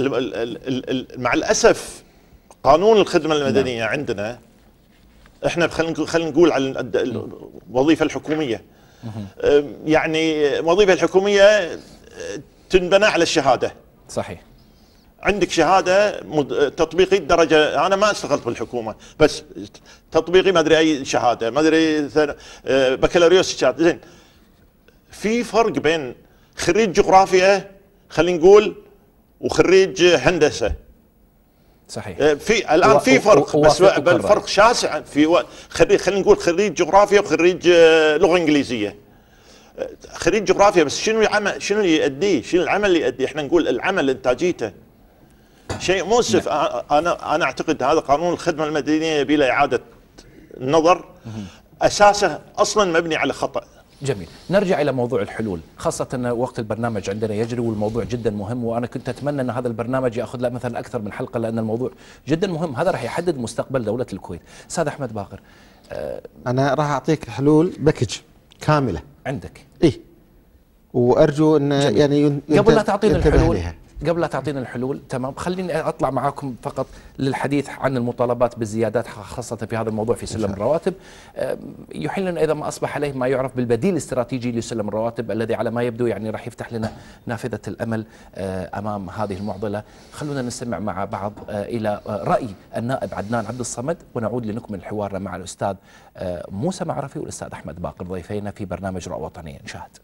مع الاسف قانون الخدمه المدنيه نعم. عندنا احنا خلينا نقول على الوظيفه الحكوميه آه، يعني الوظيفه الحكوميه تنبنى على الشهاده صحيح عندك شهاده تطبيقي الدرجه انا ما اشتغلت بالحكومه بس تطبيقي ما ادري اي شهاده ما ادري آه، بكالوريوس زين في فرق بين خريج جغرافيا خلينا نقول وخريج هندسه صحيح آه، في الان في فرق بس الفرق شاسع في خريج خلينا نقول خريج جغرافيا وخريج آه، لغه انجليزيه خريج جغرافيا بس شنو العمل شنو اللي يؤديه؟ شنو العمل اللي يؤديه؟ احنا نقول العمل انتاجيته نعم. شيء مؤسف نعم. انا انا اعتقد هذا قانون الخدمه المدنيه يبي له اعاده نظر اساسه اصلا مبني على خطا جميل نرجع إلى موضوع الحلول خاصة أن وقت البرنامج عندنا يجري والموضوع جدا مهم وأنا كنت أتمنى أن هذا البرنامج يأخذ له مثلا أكثر من حلقة لأن الموضوع جدا مهم هذا راح يحدد مستقبل دولة الكويت استاذ أحمد باقر أه أنا راح أعطيك حلول باكج كاملة عندك اي وأرجو أن جميل. يعني قبل لا تعطينا الحلول عليها. قبل لا تعطينا الحلول تمام خليني اطلع معاكم فقط للحديث عن المطالبات بالزيادات خاصه في هذا الموضوع في سلم الرواتب يحل لنا اذا ما اصبح عليه ما يعرف بالبديل الاستراتيجي لسلم الرواتب الذي على ما يبدو يعني راح يفتح لنا نافذه الامل أه، امام هذه المعضله خلونا نستمع مع بعض أه، الى أه، راي النائب عدنان عبد الصمد ونعود لنكمل حوارنا مع الاستاذ موسى معرفي والاستاذ احمد باقر ضيفينا في برنامج رؤى وطنيه نشاهد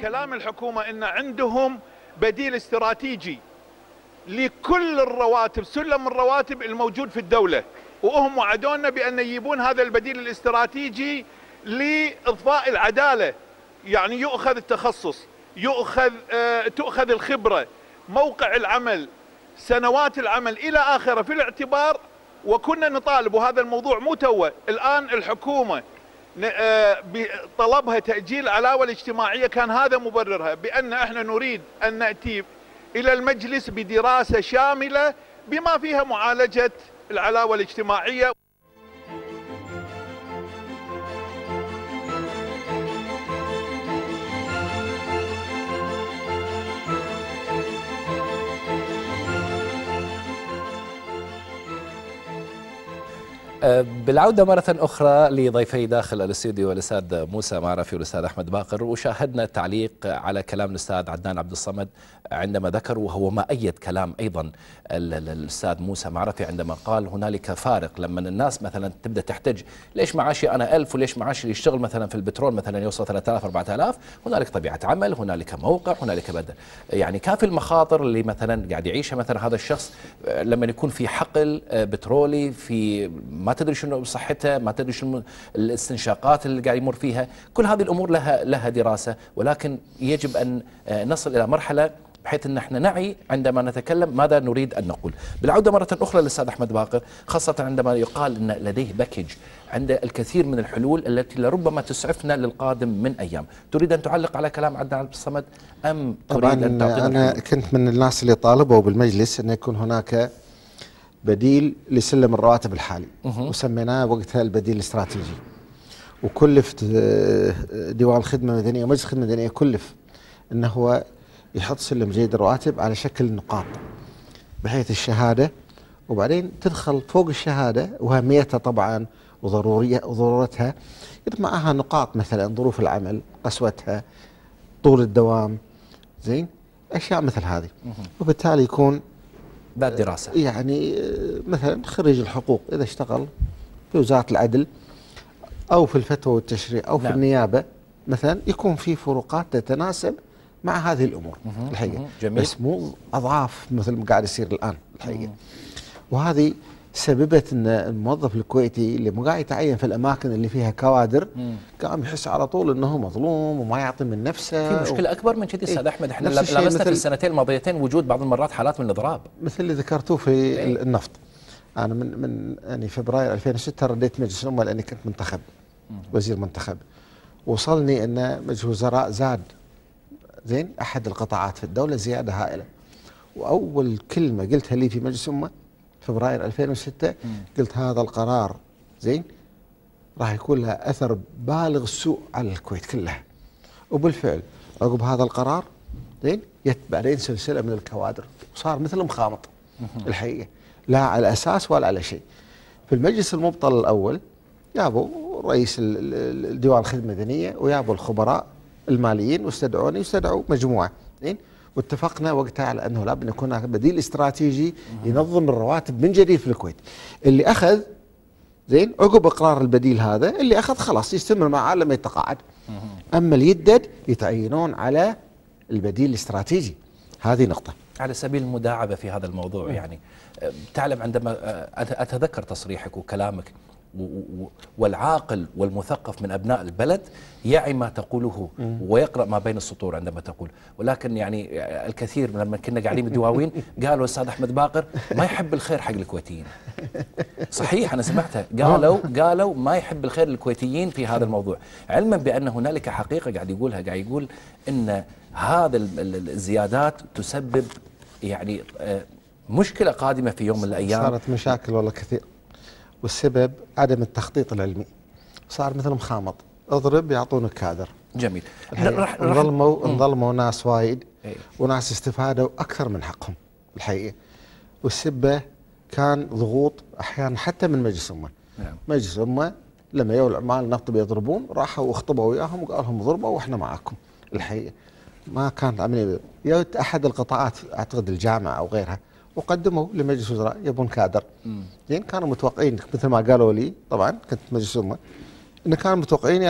كلام الحكومة أن عندهم بديل استراتيجي لكل الرواتب سلم الرواتب الموجود في الدولة وهم وعدونا بأن يجيبون هذا البديل الاستراتيجي لإضفاء العدالة يعني يؤخذ التخصص يؤخذ آه تؤخذ الخبرة موقع العمل سنوات العمل إلى آخره في الاعتبار وكنا نطالب وهذا الموضوع مو توه الآن الحكومة آه، طلبها تأجيل العلاوة الاجتماعية كان هذا مبررها بأن احنا نريد أن نأتي إلى المجلس بدراسة شاملة بما فيها معالجة العلاوة الاجتماعية أه، بالعودة مرة أخرى لضيفي داخل الاستديو الأستاذ موسى معرفي والأستاذ أحمد باقر وشاهدنا تعليق على كلام الأستاذ عدنان عبد الصمد عندما ذكر وهو ما أيد كلام أيضا الأستاذ موسى معرفي عندما قال هنالك فارق لما الناس مثلا تبدأ تحتج ليش معاشي أنا ألف وليش معاشي اللي يشتغل مثلا في البترول مثلا يوصل 3000 4000 هنالك طبيعة عمل هنالك موقع هنالك بدل يعني كافي المخاطر اللي مثلا قاعد يعيشها مثلا هذا الشخص لما يكون في حقل آه، بترولي في ما تدري شنو بصحتها ما تدري شنو الاستنشاقات اللي قاعد يمر فيها كل هذه الامور لها لها دراسه ولكن يجب ان آه، نصل الى مرحله بحيث ان احنا نعي عندما نتكلم ماذا نريد ان نقول. بالعوده مره اخرى للاستاذ احمد باقر خاصه عندما يقال ان لديه باكج عنده الكثير من الحلول التي لربما تسعفنا للقادم من ايام. تريد ان تعلق على كلام عدنان عبد الصمد ام تريد ان تعطينا انا الحلول؟ كنت من الناس اللي طالبوا بالمجلس ان يكون هناك بديل لسلم الرواتب الحالي وسميناه وقتها البديل الاستراتيجي وكلف آه، ديوان الخدمه المدنيه ومجلس الخدمه المدنيه كلف انه هو يحط سلم جيد الرواتب على شكل نقاط بحيث الشهاده وبعدين تدخل فوق الشهاده واهميتها طبعا وضروريه وضرورتها معها نقاط مثلا ظروف العمل قسوتها طول الدوام زين اشياء مثل هذه وبالتالي يكون بعد دراسة يعني مثلا خريج الحقوق إذا اشتغل في وزارة العدل أو في الفتوى والتشريع أو نعم. في النيابة مثلا يكون في فروقات تتناسب مع هذه الأمور الحقيقة جميل. بس مو أضعاف مثل ما قاعد يصير الآن الحقيقة وهذه سببت ان الموظف الكويتي اللي ما قاعد يتعين في الاماكن اللي فيها كوادر قام يحس على طول انه مظلوم وما يعطي من نفسه في مشكله و... اكبر من كذي استاذ إيه. احمد احنا لامسنا مثل... في السنتين الماضيتين وجود بعض المرات حالات من الاضراب مثل اللي ذكرتوه في إيه؟ النفط انا من من يعني فبراير 2006 رديت مجلس الامه لاني كنت منتخب مم. وزير منتخب وصلني ان مجلس الوزراء زاد زين احد القطاعات في الدوله زياده هائله واول كلمه قلتها لي في مجلس الامه فبراير 2006 مم. قلت هذا القرار زين راح يكون له اثر بالغ السوء على الكويت كلها وبالفعل عقب هذا القرار زين جت بعدين سلسله من الكوادر وصار مثل مخامط الحقيقه لا على اساس ولا على شيء في المجلس المبطل الاول جابوا رئيس الديوان الخدمه المدنيه وجابوا الخبراء الماليين واستدعوني واستدعوا مجموعه زين واتفقنا وقتها على انه لابد يكون هناك بديل استراتيجي ينظم الرواتب من جديد في الكويت اللي اخذ زين عقب اقرار البديل هذا اللي اخذ خلاص يستمر معاه لما يتقاعد اما اليدد يتعينون على البديل الاستراتيجي هذه نقطه على سبيل المداعبه في هذا الموضوع يعني تعلم عندما اتذكر تصريحك وكلامك والعاقل والمثقف من أبناء البلد يعي ما تقوله ويقرأ ما بين السطور عندما تقول ولكن يعني الكثير من لما كنا قاعدين بالدواوين قالوا الأستاذ أحمد باقر ما يحب الخير حق الكويتيين صحيح أنا سمعتها قالوا قالوا ما يحب الخير للكويتيين في هذا الموضوع علما بأن هنالك حقيقة قاعد يقولها قاعد يقول أن هذا الزيادات تسبب يعني آه، مشكلة قادمة في يوم من الأيام صارت مشاكل والله كثير والسبب عدم التخطيط العلمي صار مثل مخامط اضرب يعطونك كادر جميل راح انظلموا انظلموا ناس وايد ايه. وناس استفادوا اكثر من حقهم الحقيقه والسبه كان ضغوط احيانا حتى من مجلس امه نعم. مجلس امه لما يو العمال النفط بيضربون راحوا واخطبوا وياهم وقال لهم ضربوا واحنا معاكم الحقيقه ما كانت عمليه يعني يا احد القطاعات اعتقد الجامعه او غيرها وقدموا لمجلس الوزراء يبون كادر زين يعني كانوا متوقعين مثل ما قالوا لي طبعا كنت مجلس الامه ان كانوا متوقعين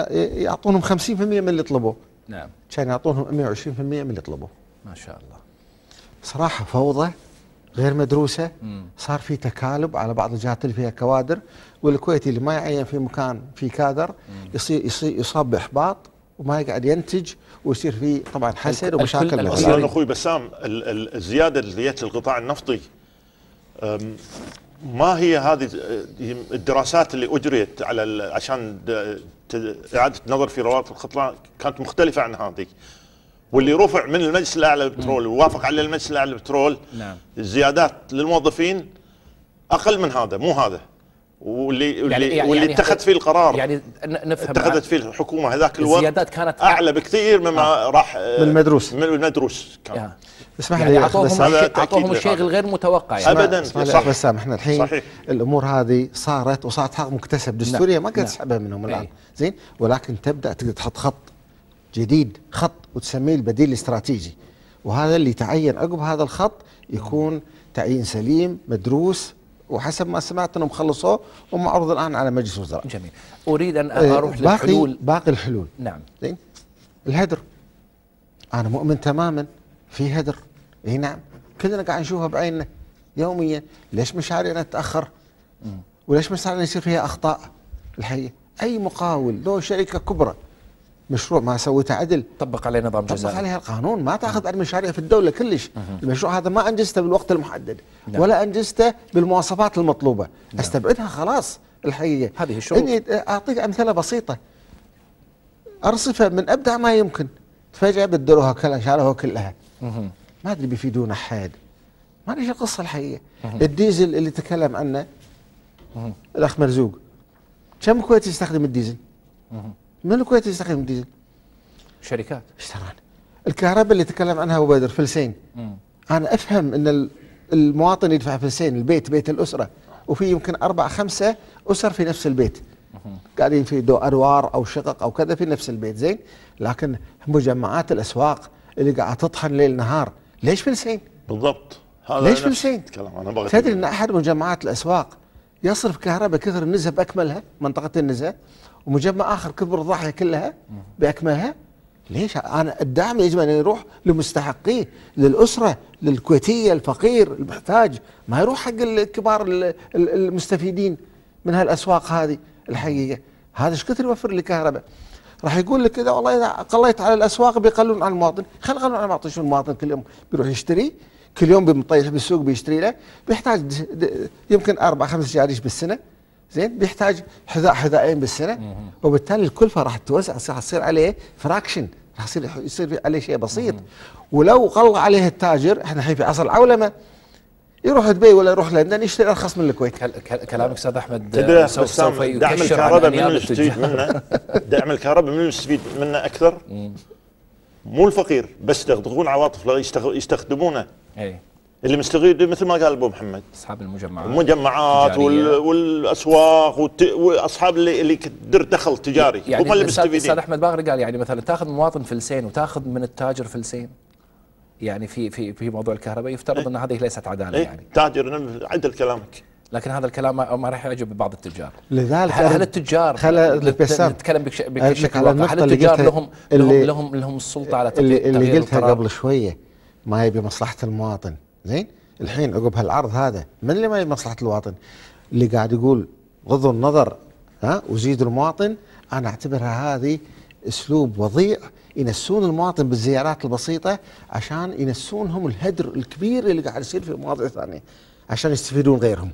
يعطونهم 50% من اللي طلبوه نعم كان يعطونهم 120% من اللي طلبوه ما شاء الله صراحه فوضى غير مدروسه مم. صار في تكالب على بعض الجهات اللي فيها كوادر والكويتي اللي ما يعين في مكان في كادر يصير يصير يصاب باحباط وما يقعد ينتج ويصير في طبعا حسر ومشاكل نفسيه اخوي بسام الزياده اللي جت للقطاع النفطي ما هي هذه الدراسات اللي اجريت على عشان اعاده النظر في روابط القطاع كانت مختلفه عن هذه واللي رفع من المجلس الاعلى للبترول ووافق عليه المجلس الاعلى للبترول نعم الزيادات للموظفين اقل من هذا مو هذا واللي يعني-, يعني واللي, يعني واللي فيه القرار يعني نفهم اتخذت فيه الحكومه هذاك الوقت الزيادات كانت اعلى بكثير مما آه راح آه، من المدروس من المدروس كان آه اسمح يعني لي اعطوهم اعطوهم الشيء الغير متوقع يعني ابدا صح بس احنا الحين صحيح الامور هذه صارت وصارت حق مكتسب نعم. دستوريا ما قد تسحبها نعم. منهم الان إيه. زين ولكن تبدا تقدر تحط خط جديد خط وتسميه البديل الاستراتيجي وهذا اللي تعين عقب هذا الخط يكون تعيين سليم مدروس وحسب ما سمعت انهم خلصوه ومعروض الان على مجلس الوزراء. جميل. اريد ان إيه، اروح باقي للحلول باقي الحلول نعم زين الهدر انا مؤمن تماما في هدر اي نعم كلنا قاعد نشوفها بعيننا يوميا ليش مشاريعنا تتاخر؟ وليش مشاريعنا يصير فيها اخطاء؟ الحقيقه اي مقاول لو شركه كبرى مشروع ما سويته عدل طبق عليه نظام جزائي طبق عليه القانون ما تاخذ عن نعم. مشاريع في الدوله كلش المشروع هذا ما انجزته بالوقت المحدد نعم. ولا انجزته بالمواصفات المطلوبه نعم. استبعدها خلاص الحقيقه هذه الشروط اني اعطيك امثله بسيطه ارصفه من ابدع ما يمكن فجاه بدروها كلها شالوها كلها ما ادري بيفيدون احد ما ادري القصه الحقيقه الديزل اللي تكلم عنه الاخ مرزوق كم كويتي يستخدم الديزل؟ من الكويت يستخدم الديزل شركات ايش الكهرباء اللي تكلم عنها ابو بدر فلسين مم. انا افهم ان المواطن يدفع فلسين البيت بيت الاسره وفي يمكن اربع خمسه اسر في نفس البيت قاعدين في دو ادوار او شقق او كذا في نفس البيت زين لكن مجمعات الاسواق اللي قاعده تطحن ليل نهار ليش فلسين؟ بالضبط هذا ليش فلسين؟ تدري ان احد مجمعات الاسواق يصرف كهرباء كثر النزهه باكملها منطقه النزهه ومجمع اخر كبر الضاحيه كلها باكملها ليش انا الدعم يجب ان يروح لمستحقيه للاسره للكويتيه الفقير المحتاج ما يروح حق الكبار المستفيدين من هالاسواق هذه الحقيقه هذا ايش كثر يوفر لي كهرباء راح يقول لك اذا والله اذا قليت على الاسواق بيقلون على المواطن خل قللون على المواطن شو المواطن كل يوم بيروح يشتري كل يوم بمطيح بالسوق بيشتري له بيحتاج يمكن اربع خمس جاريش بالسنه زين بيحتاج حذاء حذائين بالسنه وبالتالي الكلفه راح تتوزع راح تصير عليه فراكشن راح يصير يصير عليه شيء بسيط ولو غلى عليه التاجر احنا الحين في عصر العولمه يروح دبي ولا يروح لندن يشتري ارخص من الكويت كلامك استاذ احمد تدري سوف, سوف دعم الكهرباء من المستفيد منه دعم الكهرباء من المستفيد منه اكثر مو الفقير بس يستخدمون عواطف يستخدمونه إيه. اللي مستفيد مثل ما قال ابو محمد اصحاب المجمعات المجمعات وال... والاسواق والت... واصحاب اللي اللي كدر دخل تجاري يعني هم اللي مستفيدين استاذ احمد باغر قال يعني مثلا تاخذ مواطن فلسين وتاخذ من التاجر فلسين يعني في في في موضوع الكهرباء يفترض ايه؟ ان هذه ليست عداله ايه؟ يعني تاجر عدل كلامك لكن هذا الكلام ما راح يعجب بعض التجار لذلك هل, هل التجار نتكلم بشكل آه، واقع هل التجار لهم لهم لهم السلطه على تغيير اللي قلتها قبل شويه ما هي بمصلحه المواطن زين الحين عقب هالعرض هذا من اللي ما مصلحه المواطن اللي قاعد يقول غض النظر ها وزيد المواطن انا اعتبرها هذه اسلوب وضيع ينسون المواطن بالزيارات البسيطه عشان ينسونهم الهدر الكبير اللي قاعد يصير في مواضيع ثانيه عشان يستفيدون غيرهم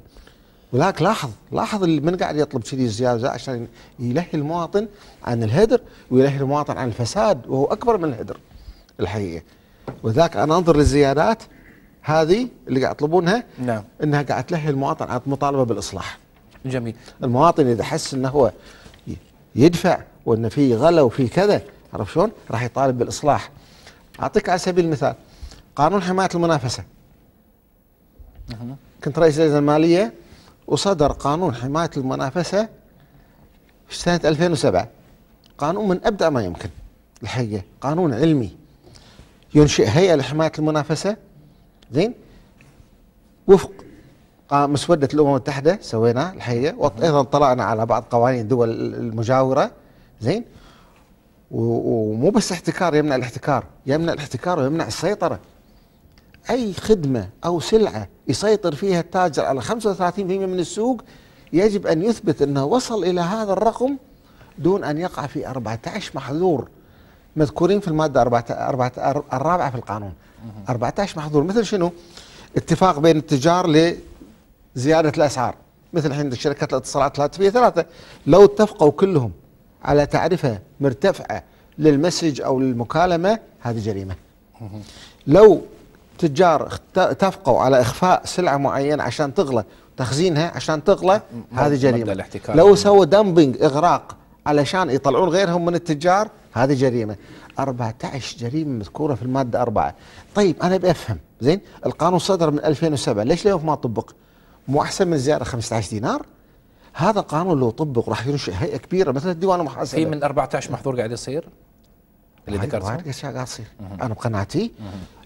ولك لاحظ لاحظ من قاعد يطلب كذي زياده عشان يلهي المواطن عن الهدر ويلهي المواطن عن الفساد وهو اكبر من الهدر الحقيقه وذاك انا انظر للزيادات هذه اللي قاعد يطلبونها نعم انها قاعد تلهي المواطن على المطالبه بالاصلاح جميل المواطن اذا حس انه هو يدفع وان في غلا وفي كذا عرف شلون راح يطالب بالاصلاح اعطيك على سبيل المثال قانون حمايه المنافسه كنت رئيس لجنه الماليه وصدر قانون حمايه المنافسه في سنه 2007 قانون من ابدع ما يمكن الحقيقه قانون علمي ينشئ هيئه لحمايه المنافسه زين وفق مسودة الأمم المتحدة سوينا الحقيقة وأيضا طلعنا على بعض قوانين الدول المجاورة زين ومو بس احتكار يمنع الاحتكار يمنع الاحتكار ويمنع السيطرة أي خدمة أو سلعة يسيطر فيها التاجر على 35% من السوق يجب أن يثبت أنه وصل إلى هذا الرقم دون أن يقع في 14 محظور مذكورين في المادة الرابعة في القانون 14 محظور مثل شنو؟ اتفاق بين التجار لزياده الاسعار مثل الحين شركات الاتصالات الهاتفيه ثلاثه لو اتفقوا كلهم على تعرفه مرتفعه للمسج او للمكالمه هذه جريمه. لو تجار اتفقوا على اخفاء سلعه معينه عشان تغلى تخزينها عشان تغلى هذه جريمه. لو سووا دمبنج اغراق علشان يطلعون غيرهم من التجار هذه جريمه. 14 جريمه مذكوره في الماده 4 طيب انا بفهم زين القانون صدر من 2007 ليش اليوم ما طبق؟ مو احسن من الزياره 15 دينار؟ هذا القانون لو طبق راح ينشئ هيئه كبيره مثل الديوان المحاسبه في من 14 محظور قاعد يصير؟ اللي ذكرته وايد اشياء قاعد تصير انا بقناعتي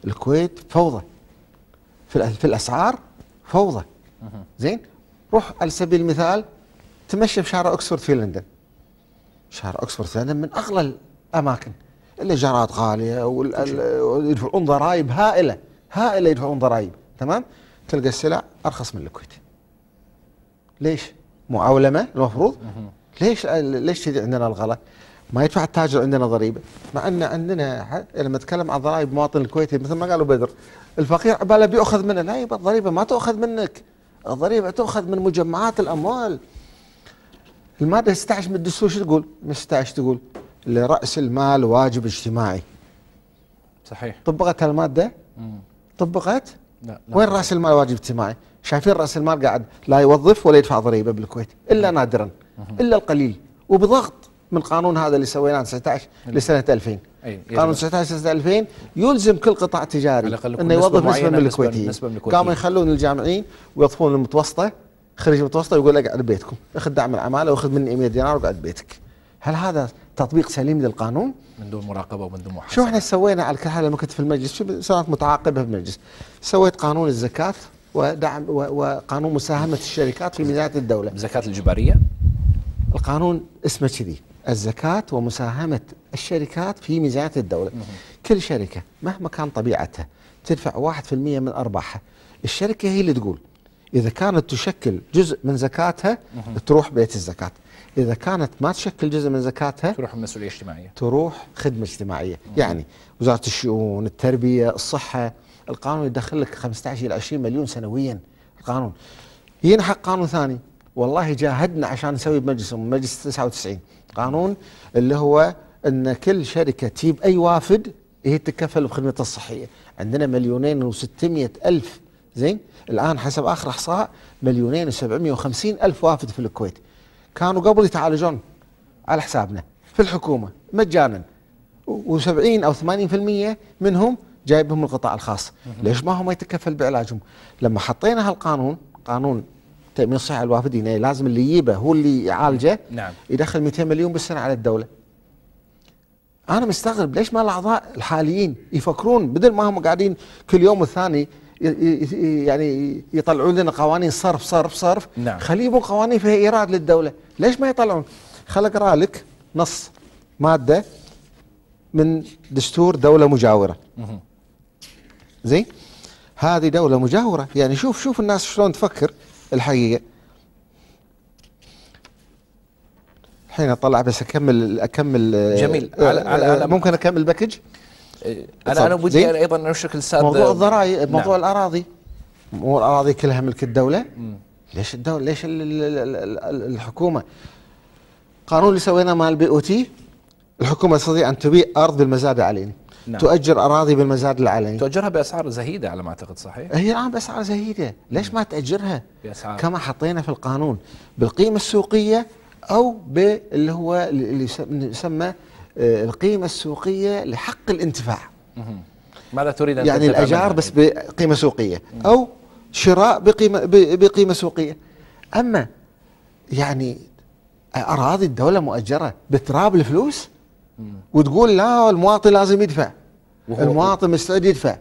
الكويت فوضى في في الاسعار فوضى زين روح على سبيل المثال تمشى بشارع اوكسفورد في لندن شارع اوكسفورد في لندن من اغلى الاماكن الايجارات غاليه ويدفعون ضرائب هائله هائله يدفعون ضرائب تمام تلقى السلع ارخص من الكويت ليش معولمه المفروض ليش ليش كذي عندنا الغلط ما يدفع التاجر عندنا ضريبه مع ان عندنا لما اتكلم عن ضرائب مواطن الكويتي مثل ما قالوا بدر الفقير عباله بيأخذ منه لا يبقى الضريبه ما تؤخذ منك الضريبه تؤخذ من مجمعات الاموال الماده 16 من الدستور شو تقول؟ 16 تقول لرأس المال واجب اجتماعي صحيح طبقت هالمادة؟ طبقت؟ لا, لا وين رأس المال واجب اجتماعي؟ شايفين رأس المال قاعد لا يوظف ولا يدفع ضريبة بالكويت إلا نادرا مم. إلا القليل وبضغط من قانون هذا اللي سويناه 19 لسنة 2000 قانون 19 سنة 2000 يلزم كل قطاع تجاري انه يوظف نسبة من الكويتيين قاموا يخلون الجامعين ويوظفون المتوسطة خريج المتوسطة يقول اقعد بيتكم اخذ دعم العمالة واخذ مني 100 دينار وقعد بيتك هل هذا تطبيق سليم للقانون؟ من دون مراقبه ومن دون محاسبه شو احنا سوينا على كل لما كنت في المجلس سنوات متعاقبه في المجلس سويت قانون الزكاه ودعم وقانون مساهمه الشركات في ميزانيه الدوله الزكاه الجباريه؟ القانون اسمه كذي الزكاه ومساهمه الشركات في ميزانيه الدوله مهم. كل شركه مهما كان طبيعتها تدفع 1% من ارباحها الشركه هي اللي تقول اذا كانت تشكل جزء من زكاتها تروح بيت الزكاه إذا كانت ما تشكل جزء من زكاتها تروح المسؤولية الاجتماعية تروح خدمة اجتماعية مم. يعني وزارة الشؤون التربية الصحة القانون يدخل لك 15 إلى 20 مليون سنويا القانون ينحق قانون ثاني والله جاهدنا عشان نسوي بمجلس مجلس 99 قانون اللي هو أن كل شركة تجيب أي وافد هي تتكفل بخدمه الصحية عندنا مليونين وستمية ألف زين الآن حسب آخر إحصاء مليونين وسبعمية وخمسين ألف وافد في الكويت كانوا قبل يتعالجون على حسابنا في الحكومة مجانا و70 أو 80% منهم جايبهم القطاع الخاص ليش ما هم يتكفل بعلاجهم لما حطينا هالقانون قانون تامين الصحه الوافدين يعني لازم اللي يجيبه هو اللي يعالجه نعم. يدخل 200 مليون بالسنه على الدوله انا مستغرب ليش ما الاعضاء الحاليين يفكرون بدل ما هم قاعدين كل يوم والثاني يعني يطلعون لنا قوانين صرف صرف صرف نعم. خليه يبون قوانين فيها ايراد للدوله ليش ما يطلعون خلق اقرا لك نص ماده من دستور دوله مجاوره زين هذه دوله مجاوره يعني شوف شوف الناس شلون تفكر الحقيقه الحين اطلع بس اكمل اكمل جميل آه على, على, على آه، ممكن اكمل باكج انا انا ودي ايضا نشرك الاستاذ موضوع الضرائب نعم. موضوع نعم. الاراضي مو الاراضي كلها ملك الدوله ليش الدوله ليش الحكومه قانون اللي سويناه مال البي او تي الحكومه تستطيع ان تبيع ارض بالمزاد العلني نعم. تؤجر اراضي بالمزاد العلني تؤجرها باسعار زهيده على ما اعتقد صحيح هي الان باسعار زهيده ليش ما تاجرها بأسعار. كما حطينا في القانون بالقيمه السوقيه او باللي هو اللي يسمى آه، القيمة السوقية لحق الانتفاع ماذا تريد أن يعني الأجار بس بقيمة سوقية أو شراء بقيمة, بقيمة سوقية أما يعني أراضي الدولة مؤجرة بتراب الفلوس وتقول لا المواطن لازم يدفع المواطن مستعد يدفع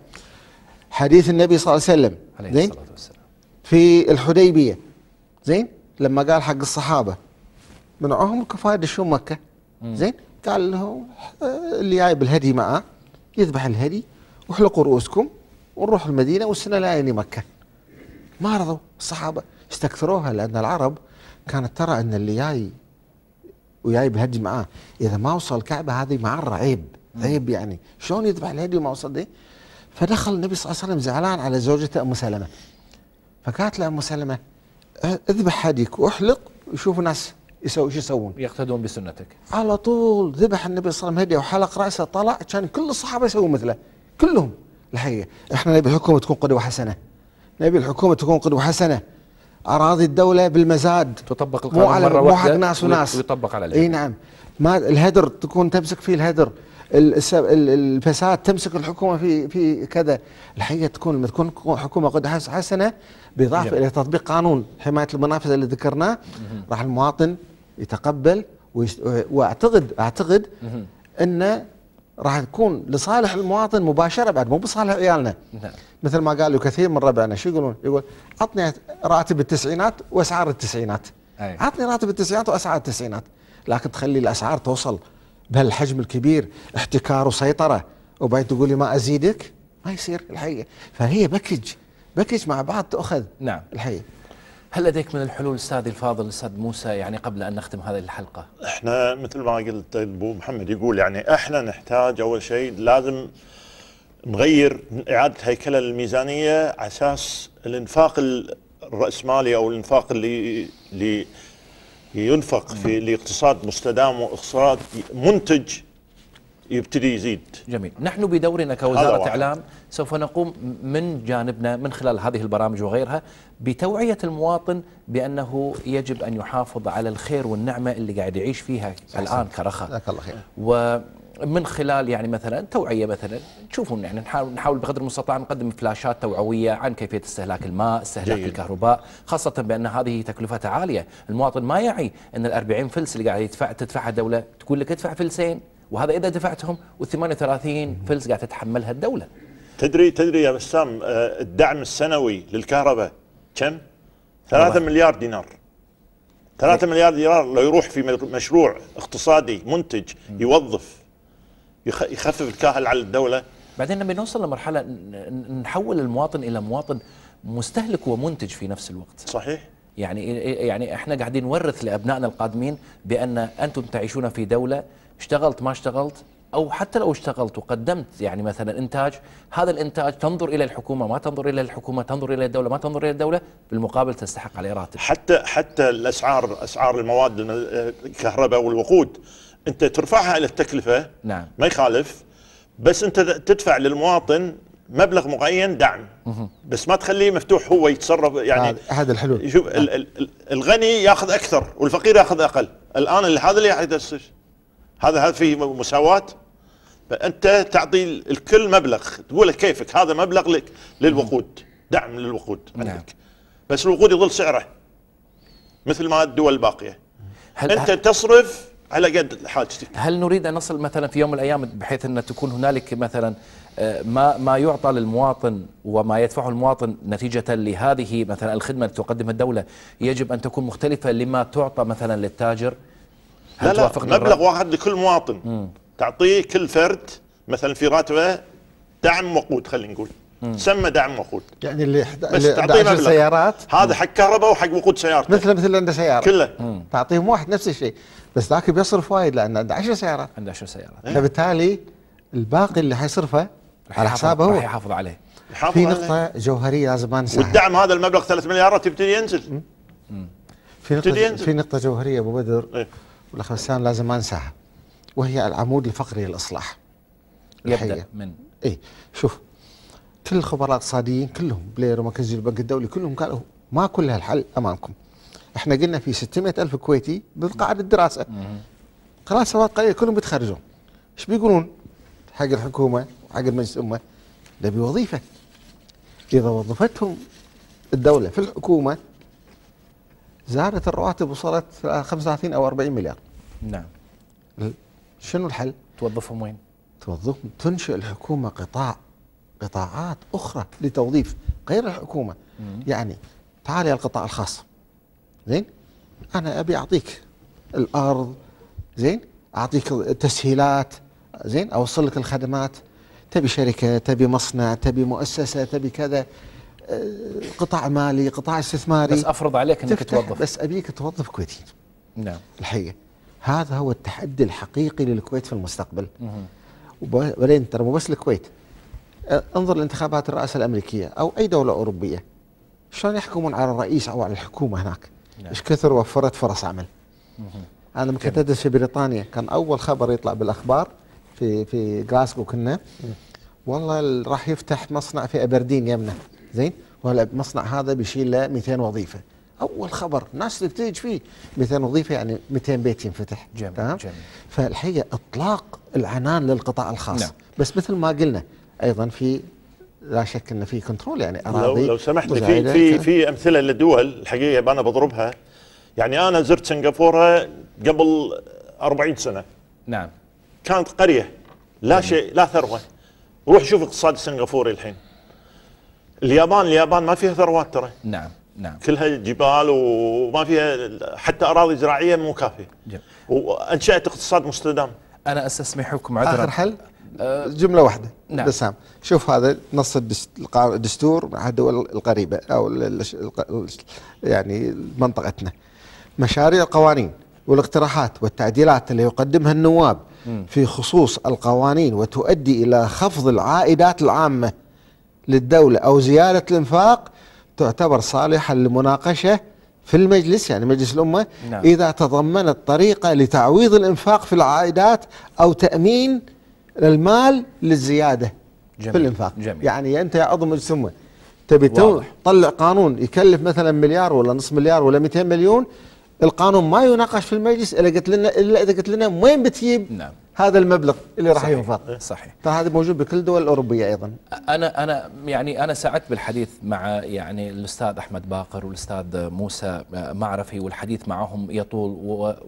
حديث النبي صلى الله عليه وسلم عليه زين الصلاة والسلام في الحديبية زين لما قال حق الصحابة منعوهم الكفار يدشون مكة زين قال لهم آه، اللي جايب الهدي معه يذبح الهدي واحلقوا رؤوسكم ونروح المدينة والسنة لا يعني مكة ما رضوا الصحابة استكثروها لأن العرب كانت ترى أن اللي جاي وياي بهدي معاه إذا ما وصل الكعبة هذه معرة عيب عيب يعني شلون يذبح الهدي وما وصل فدخل النبي صلى الله عليه وسلم زعلان على زوجته أم سلمة فقالت له أم سلمة اذبح هديك واحلق وشوف ناس يسوي شو يسوون؟ يقتدون بسنتك على طول ذبح النبي صلى الله عليه وسلم هديه وحلق راسه طلع كان كل الصحابه يسوون مثله كلهم الحقيقه احنا نبي الحكومه تكون قدوه حسنه نبي الحكومه تكون قدوه حسنه اراضي الدوله بالمزاد تطبق القانون على مره مو حق ناس وناس ويطبق على اي نعم ما الهدر تكون تمسك فيه الهدر الفساد تمسك الحكومه في في كذا الحقيقه تكون لما تكون حكومه قد حسنه باضافه الى تطبيق قانون حمايه المنافسه اللي ذكرناه راح المواطن يتقبل واعتقد اعتقد انه راح تكون لصالح المواطن مباشره بعد مو بصالح عيالنا نعم. مثل ما قالوا كثير من ربعنا شو يقولون يقول عطني راتب التسعينات واسعار التسعينات أي. عطني راتب التسعينات واسعار التسعينات لكن تخلي الاسعار توصل بهالحجم الكبير احتكار وسيطره وبعدين تقول لي ما ازيدك ما يصير الحقيقه فهي باكج باكج مع بعض تاخذ نعم الحقيقه هل لديك من الحلول استاذي الفاضل استاذ موسى يعني قبل ان نختم هذه الحلقه؟ احنا مثل ما قلت ابو محمد يقول يعني احنا نحتاج اول شيء لازم نغير اعاده هيكله للميزانيه على اساس الانفاق الراسمالي او الانفاق اللي اللي ينفق في الاقتصاد مستدام واقتصاد منتج يبتدي يزيد جميل نحن بدورنا كوزارة إعلام سوف نقوم من جانبنا من خلال هذه البرامج وغيرها بتوعية المواطن بأنه يجب أن يحافظ على الخير والنعمة اللي قاعد يعيش فيها صحيح. الآن كرخاء جزاك الله خير و من خلال يعني مثلا توعيه مثلا تشوفون يعني نحاول نحاول بقدر المستطاع نقدم فلاشات توعويه عن كيفيه استهلاك الماء، استهلاك جيد. الكهرباء، خاصه بان هذه تكلفتها عاليه، المواطن ما يعي ان ال 40 فلس اللي قاعد يدفع تدفعها الدوله تقول لك ادفع فلسين وهذا اذا دفعتهم وال38 فلس قاعده تتحملها الدوله تدري تدري يا بسام آه، الدعم السنوي للكهرباء كم 3 مليار دينار 3 مليار دينار لو يروح في مشروع اقتصادي منتج يوظف يخفف الكاهل على الدوله بعدين لما نوصل لمرحله نحول المواطن الى مواطن مستهلك ومنتج في نفس الوقت صحيح يعني يعني احنا قاعدين نورث لابنائنا القادمين بان انتم تعيشون في دوله اشتغلت ما اشتغلت او حتى لو اشتغلت وقدمت يعني مثلا انتاج هذا الانتاج تنظر الى الحكومه ما تنظر الى الحكومه تنظر الى الدوله ما تنظر الى الدوله بالمقابل تستحق عليه راتب حتى حتى الاسعار اسعار المواد الكهرباء والوقود انت ترفعها الى التكلفه نعم ما يخالف بس انت تدفع للمواطن مبلغ معين دعم بس ما تخليه مفتوح هو يتصرف يعني هذا الحلول شوف الغني ياخذ اكثر والفقير ياخذ اقل الان هذا اللي قاعد يصير هذا هذا في مساواه فانت تعطي الكل مبلغ تقول كيفك هذا مبلغ لك للوقود دعم للوقود نعم. عندك نعم. بس الوقود يظل سعره مثل ما الدول الباقيه هل انت هل تصرف على قد حاجتك هل نريد ان نصل مثلا في يوم من الايام بحيث ان تكون هنالك مثلا آه، ما ما يعطى للمواطن وما يدفعه المواطن نتيجه لهذه مثلا الخدمه التي تقدمها الدوله يجب ان تكون مختلفه لما تعطى مثلا للتاجر هل لا توافقني لا مبلغ واحد لكل مواطن مم. تعطيه كل فرد مثلا في راتبه دعم وقود خلينا نقول سمى دعم وقود يعني اللي بس تعطيه مبلغ سيارات هذا حق كهرباء وحق وقود سيارته مثل مثل عنده سياره كله مم. تعطيهم واحد نفس الشيء بس ذاك بيصرف وايد لان عنده 10 سيارات عنده 10 سيارات إيه. فبالتالي الباقي اللي حيصرفه على حسابه هو راح يحافظ عليه في نقطة جوهرية لازم ما ننساها والدعم هذا المبلغ 3 مليارات يبتدي ينزل مم. مم. في نقطة في نقطة جوهرية ابو بدر إيه؟ والأخرسان لازم ما أنساها وهي العمود الفقري للإصلاح يبدأ الحقيقة. من اي شوف كل الخبراء الاقتصاديين كلهم بلير ومكنزي البنك الدولي كلهم قالوا ما كل هالحل أمامكم احنا قلنا في 600 ألف كويتي بالقاعدة الدراسة خلال سنوات قليلة كلهم بيتخرجون ايش بيقولون حق الحكومة وحق المجلس الأمة نبي وظيفة إذا وظفتهم الدولة في الحكومة زادت الرواتب وصلت 35 او 40 مليار نعم شنو الحل؟ توظفهم وين؟ توظفهم تنشئ الحكومه قطاع قطاعات اخرى لتوظيف غير الحكومه مم. يعني تعال يا القطاع الخاص زين انا ابي اعطيك الارض زين اعطيك تسهيلات زين اوصل لك الخدمات تبي شركه تبي مصنع تبي مؤسسه تبي كذا قطاع مالي قطاع استثماري بس افرض عليك انك توظف بس ابيك توظف كويتي نعم الحقيقه هذا هو التحدي الحقيقي للكويت في المستقبل وبعدين ترى مو بس الكويت انظر لانتخابات الرئاسه الامريكيه او اي دوله اوروبيه شلون يحكمون على الرئيس او على الحكومه هناك نعم. ايش نعم. كثر وفرت فرص عمل مه. انا كنت ادرس في بريطانيا كان اول خبر يطلع بالاخبار في في جلاسكو كنا والله راح يفتح مصنع في ابردين يمنه زين وهلا المصنع هذا بيشيل له 200 وظيفه اول خبر الناس تبتهج فيه 200 وظيفه يعني 200 بيت ينفتح جميل تمام جميل فالحقيقه اطلاق العنان للقطاع الخاص نعم. بس مثل ما قلنا ايضا في لا شك ان في كنترول يعني اراضي لو, لو سمحت في في في امثله لدول الحقيقه انا بضربها يعني انا زرت سنغافوره قبل 40 سنه نعم كانت قريه لا شيء لا ثروه روح شوف اقتصاد سنغافوري الحين اليابان اليابان ما فيها ثروات ترى نعم نعم كلها جبال وما فيها حتى اراضي زراعيه مو كافيه وانشات اقتصاد مستدام انا استسمحكم عذرا اخر حل أه جمله واحده نعم بسام شوف هذا نص الدستور مع الدول القريبه او يعني منطقتنا مشاريع القوانين والاقتراحات والتعديلات اللي يقدمها النواب في خصوص القوانين وتؤدي الى خفض العائدات العامه للدولة أو زيادة الإنفاق تعتبر صالحة للمناقشة في المجلس يعني مجلس الأمة نعم. إذا تضمنت طريقة لتعويض الإنفاق في العائدات أو تأمين المال للزيادة جميل. في الإنفاق جميل. يعني أنت يا عضو مجلس الأمة تبي تطلع قانون يكلف مثلا مليار ولا نص مليار ولا 200 مليون القانون ما يناقش في المجلس الا قلت لنا الا اذا قلت لنا وين بتجيب نعم هذا المبلغ اللي راح ينفق إيه. صحيح فهذا موجود بكل الدول الاوروبيه ايضا انا انا يعني انا سعدت بالحديث مع يعني الاستاذ احمد باقر والاستاذ موسى معرفي والحديث معهم يطول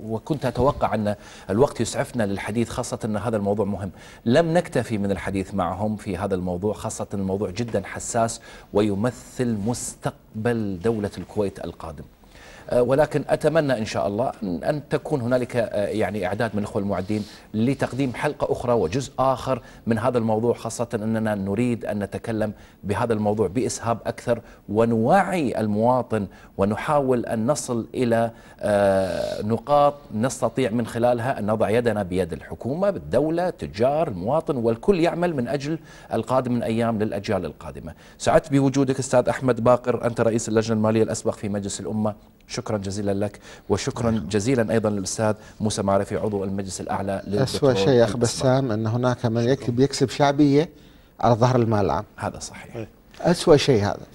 وكنت اتوقع ان الوقت يسعفنا للحديث خاصه ان هذا الموضوع مهم لم نكتفي من الحديث معهم في هذا الموضوع خاصه الموضوع جدا حساس ويمثل مستقبل دوله الكويت القادم آه، ولكن أتمنى إن شاء الله أن تكون هنالك آه، يعني إعداد من الأخوة المعدين لتقديم حلقة أخرى وجزء آخر من هذا الموضوع خاصة أننا نريد أن نتكلم بهذا الموضوع بإسهاب أكثر ونوعي المواطن ونحاول أن نصل إلى آه، نقاط نستطيع من خلالها أن نضع يدنا بيد الحكومة بالدولة تجار المواطن والكل يعمل من أجل القادم من أيام للأجيال القادمة سعدت بوجودك أستاذ أحمد باقر أنت رئيس اللجنة المالية الأسبق في مجلس الأمة شكرا جزيلا لك وشكرا نعم. جزيلا أيضا للأستاذ موسى معرفي عضو المجلس الأعلى اسوء شيء يا أخ بسام أن هناك من يكسب شعبية على ظهر المال العام هذا صحيح اسوء شيء هذا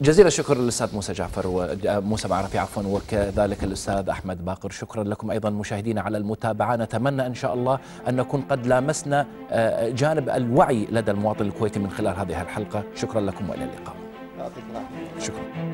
جزيل الشكر للاستاذ موسى جعفر وموسى معرفي عفوا وكذلك الاستاذ احمد باقر شكرا لكم ايضا مشاهدينا على المتابعه نتمنى ان شاء الله ان نكون قد لامسنا آه، جانب الوعي لدى المواطن الكويتي من خلال هذه الحلقه شكرا لكم والى اللقاء شكرا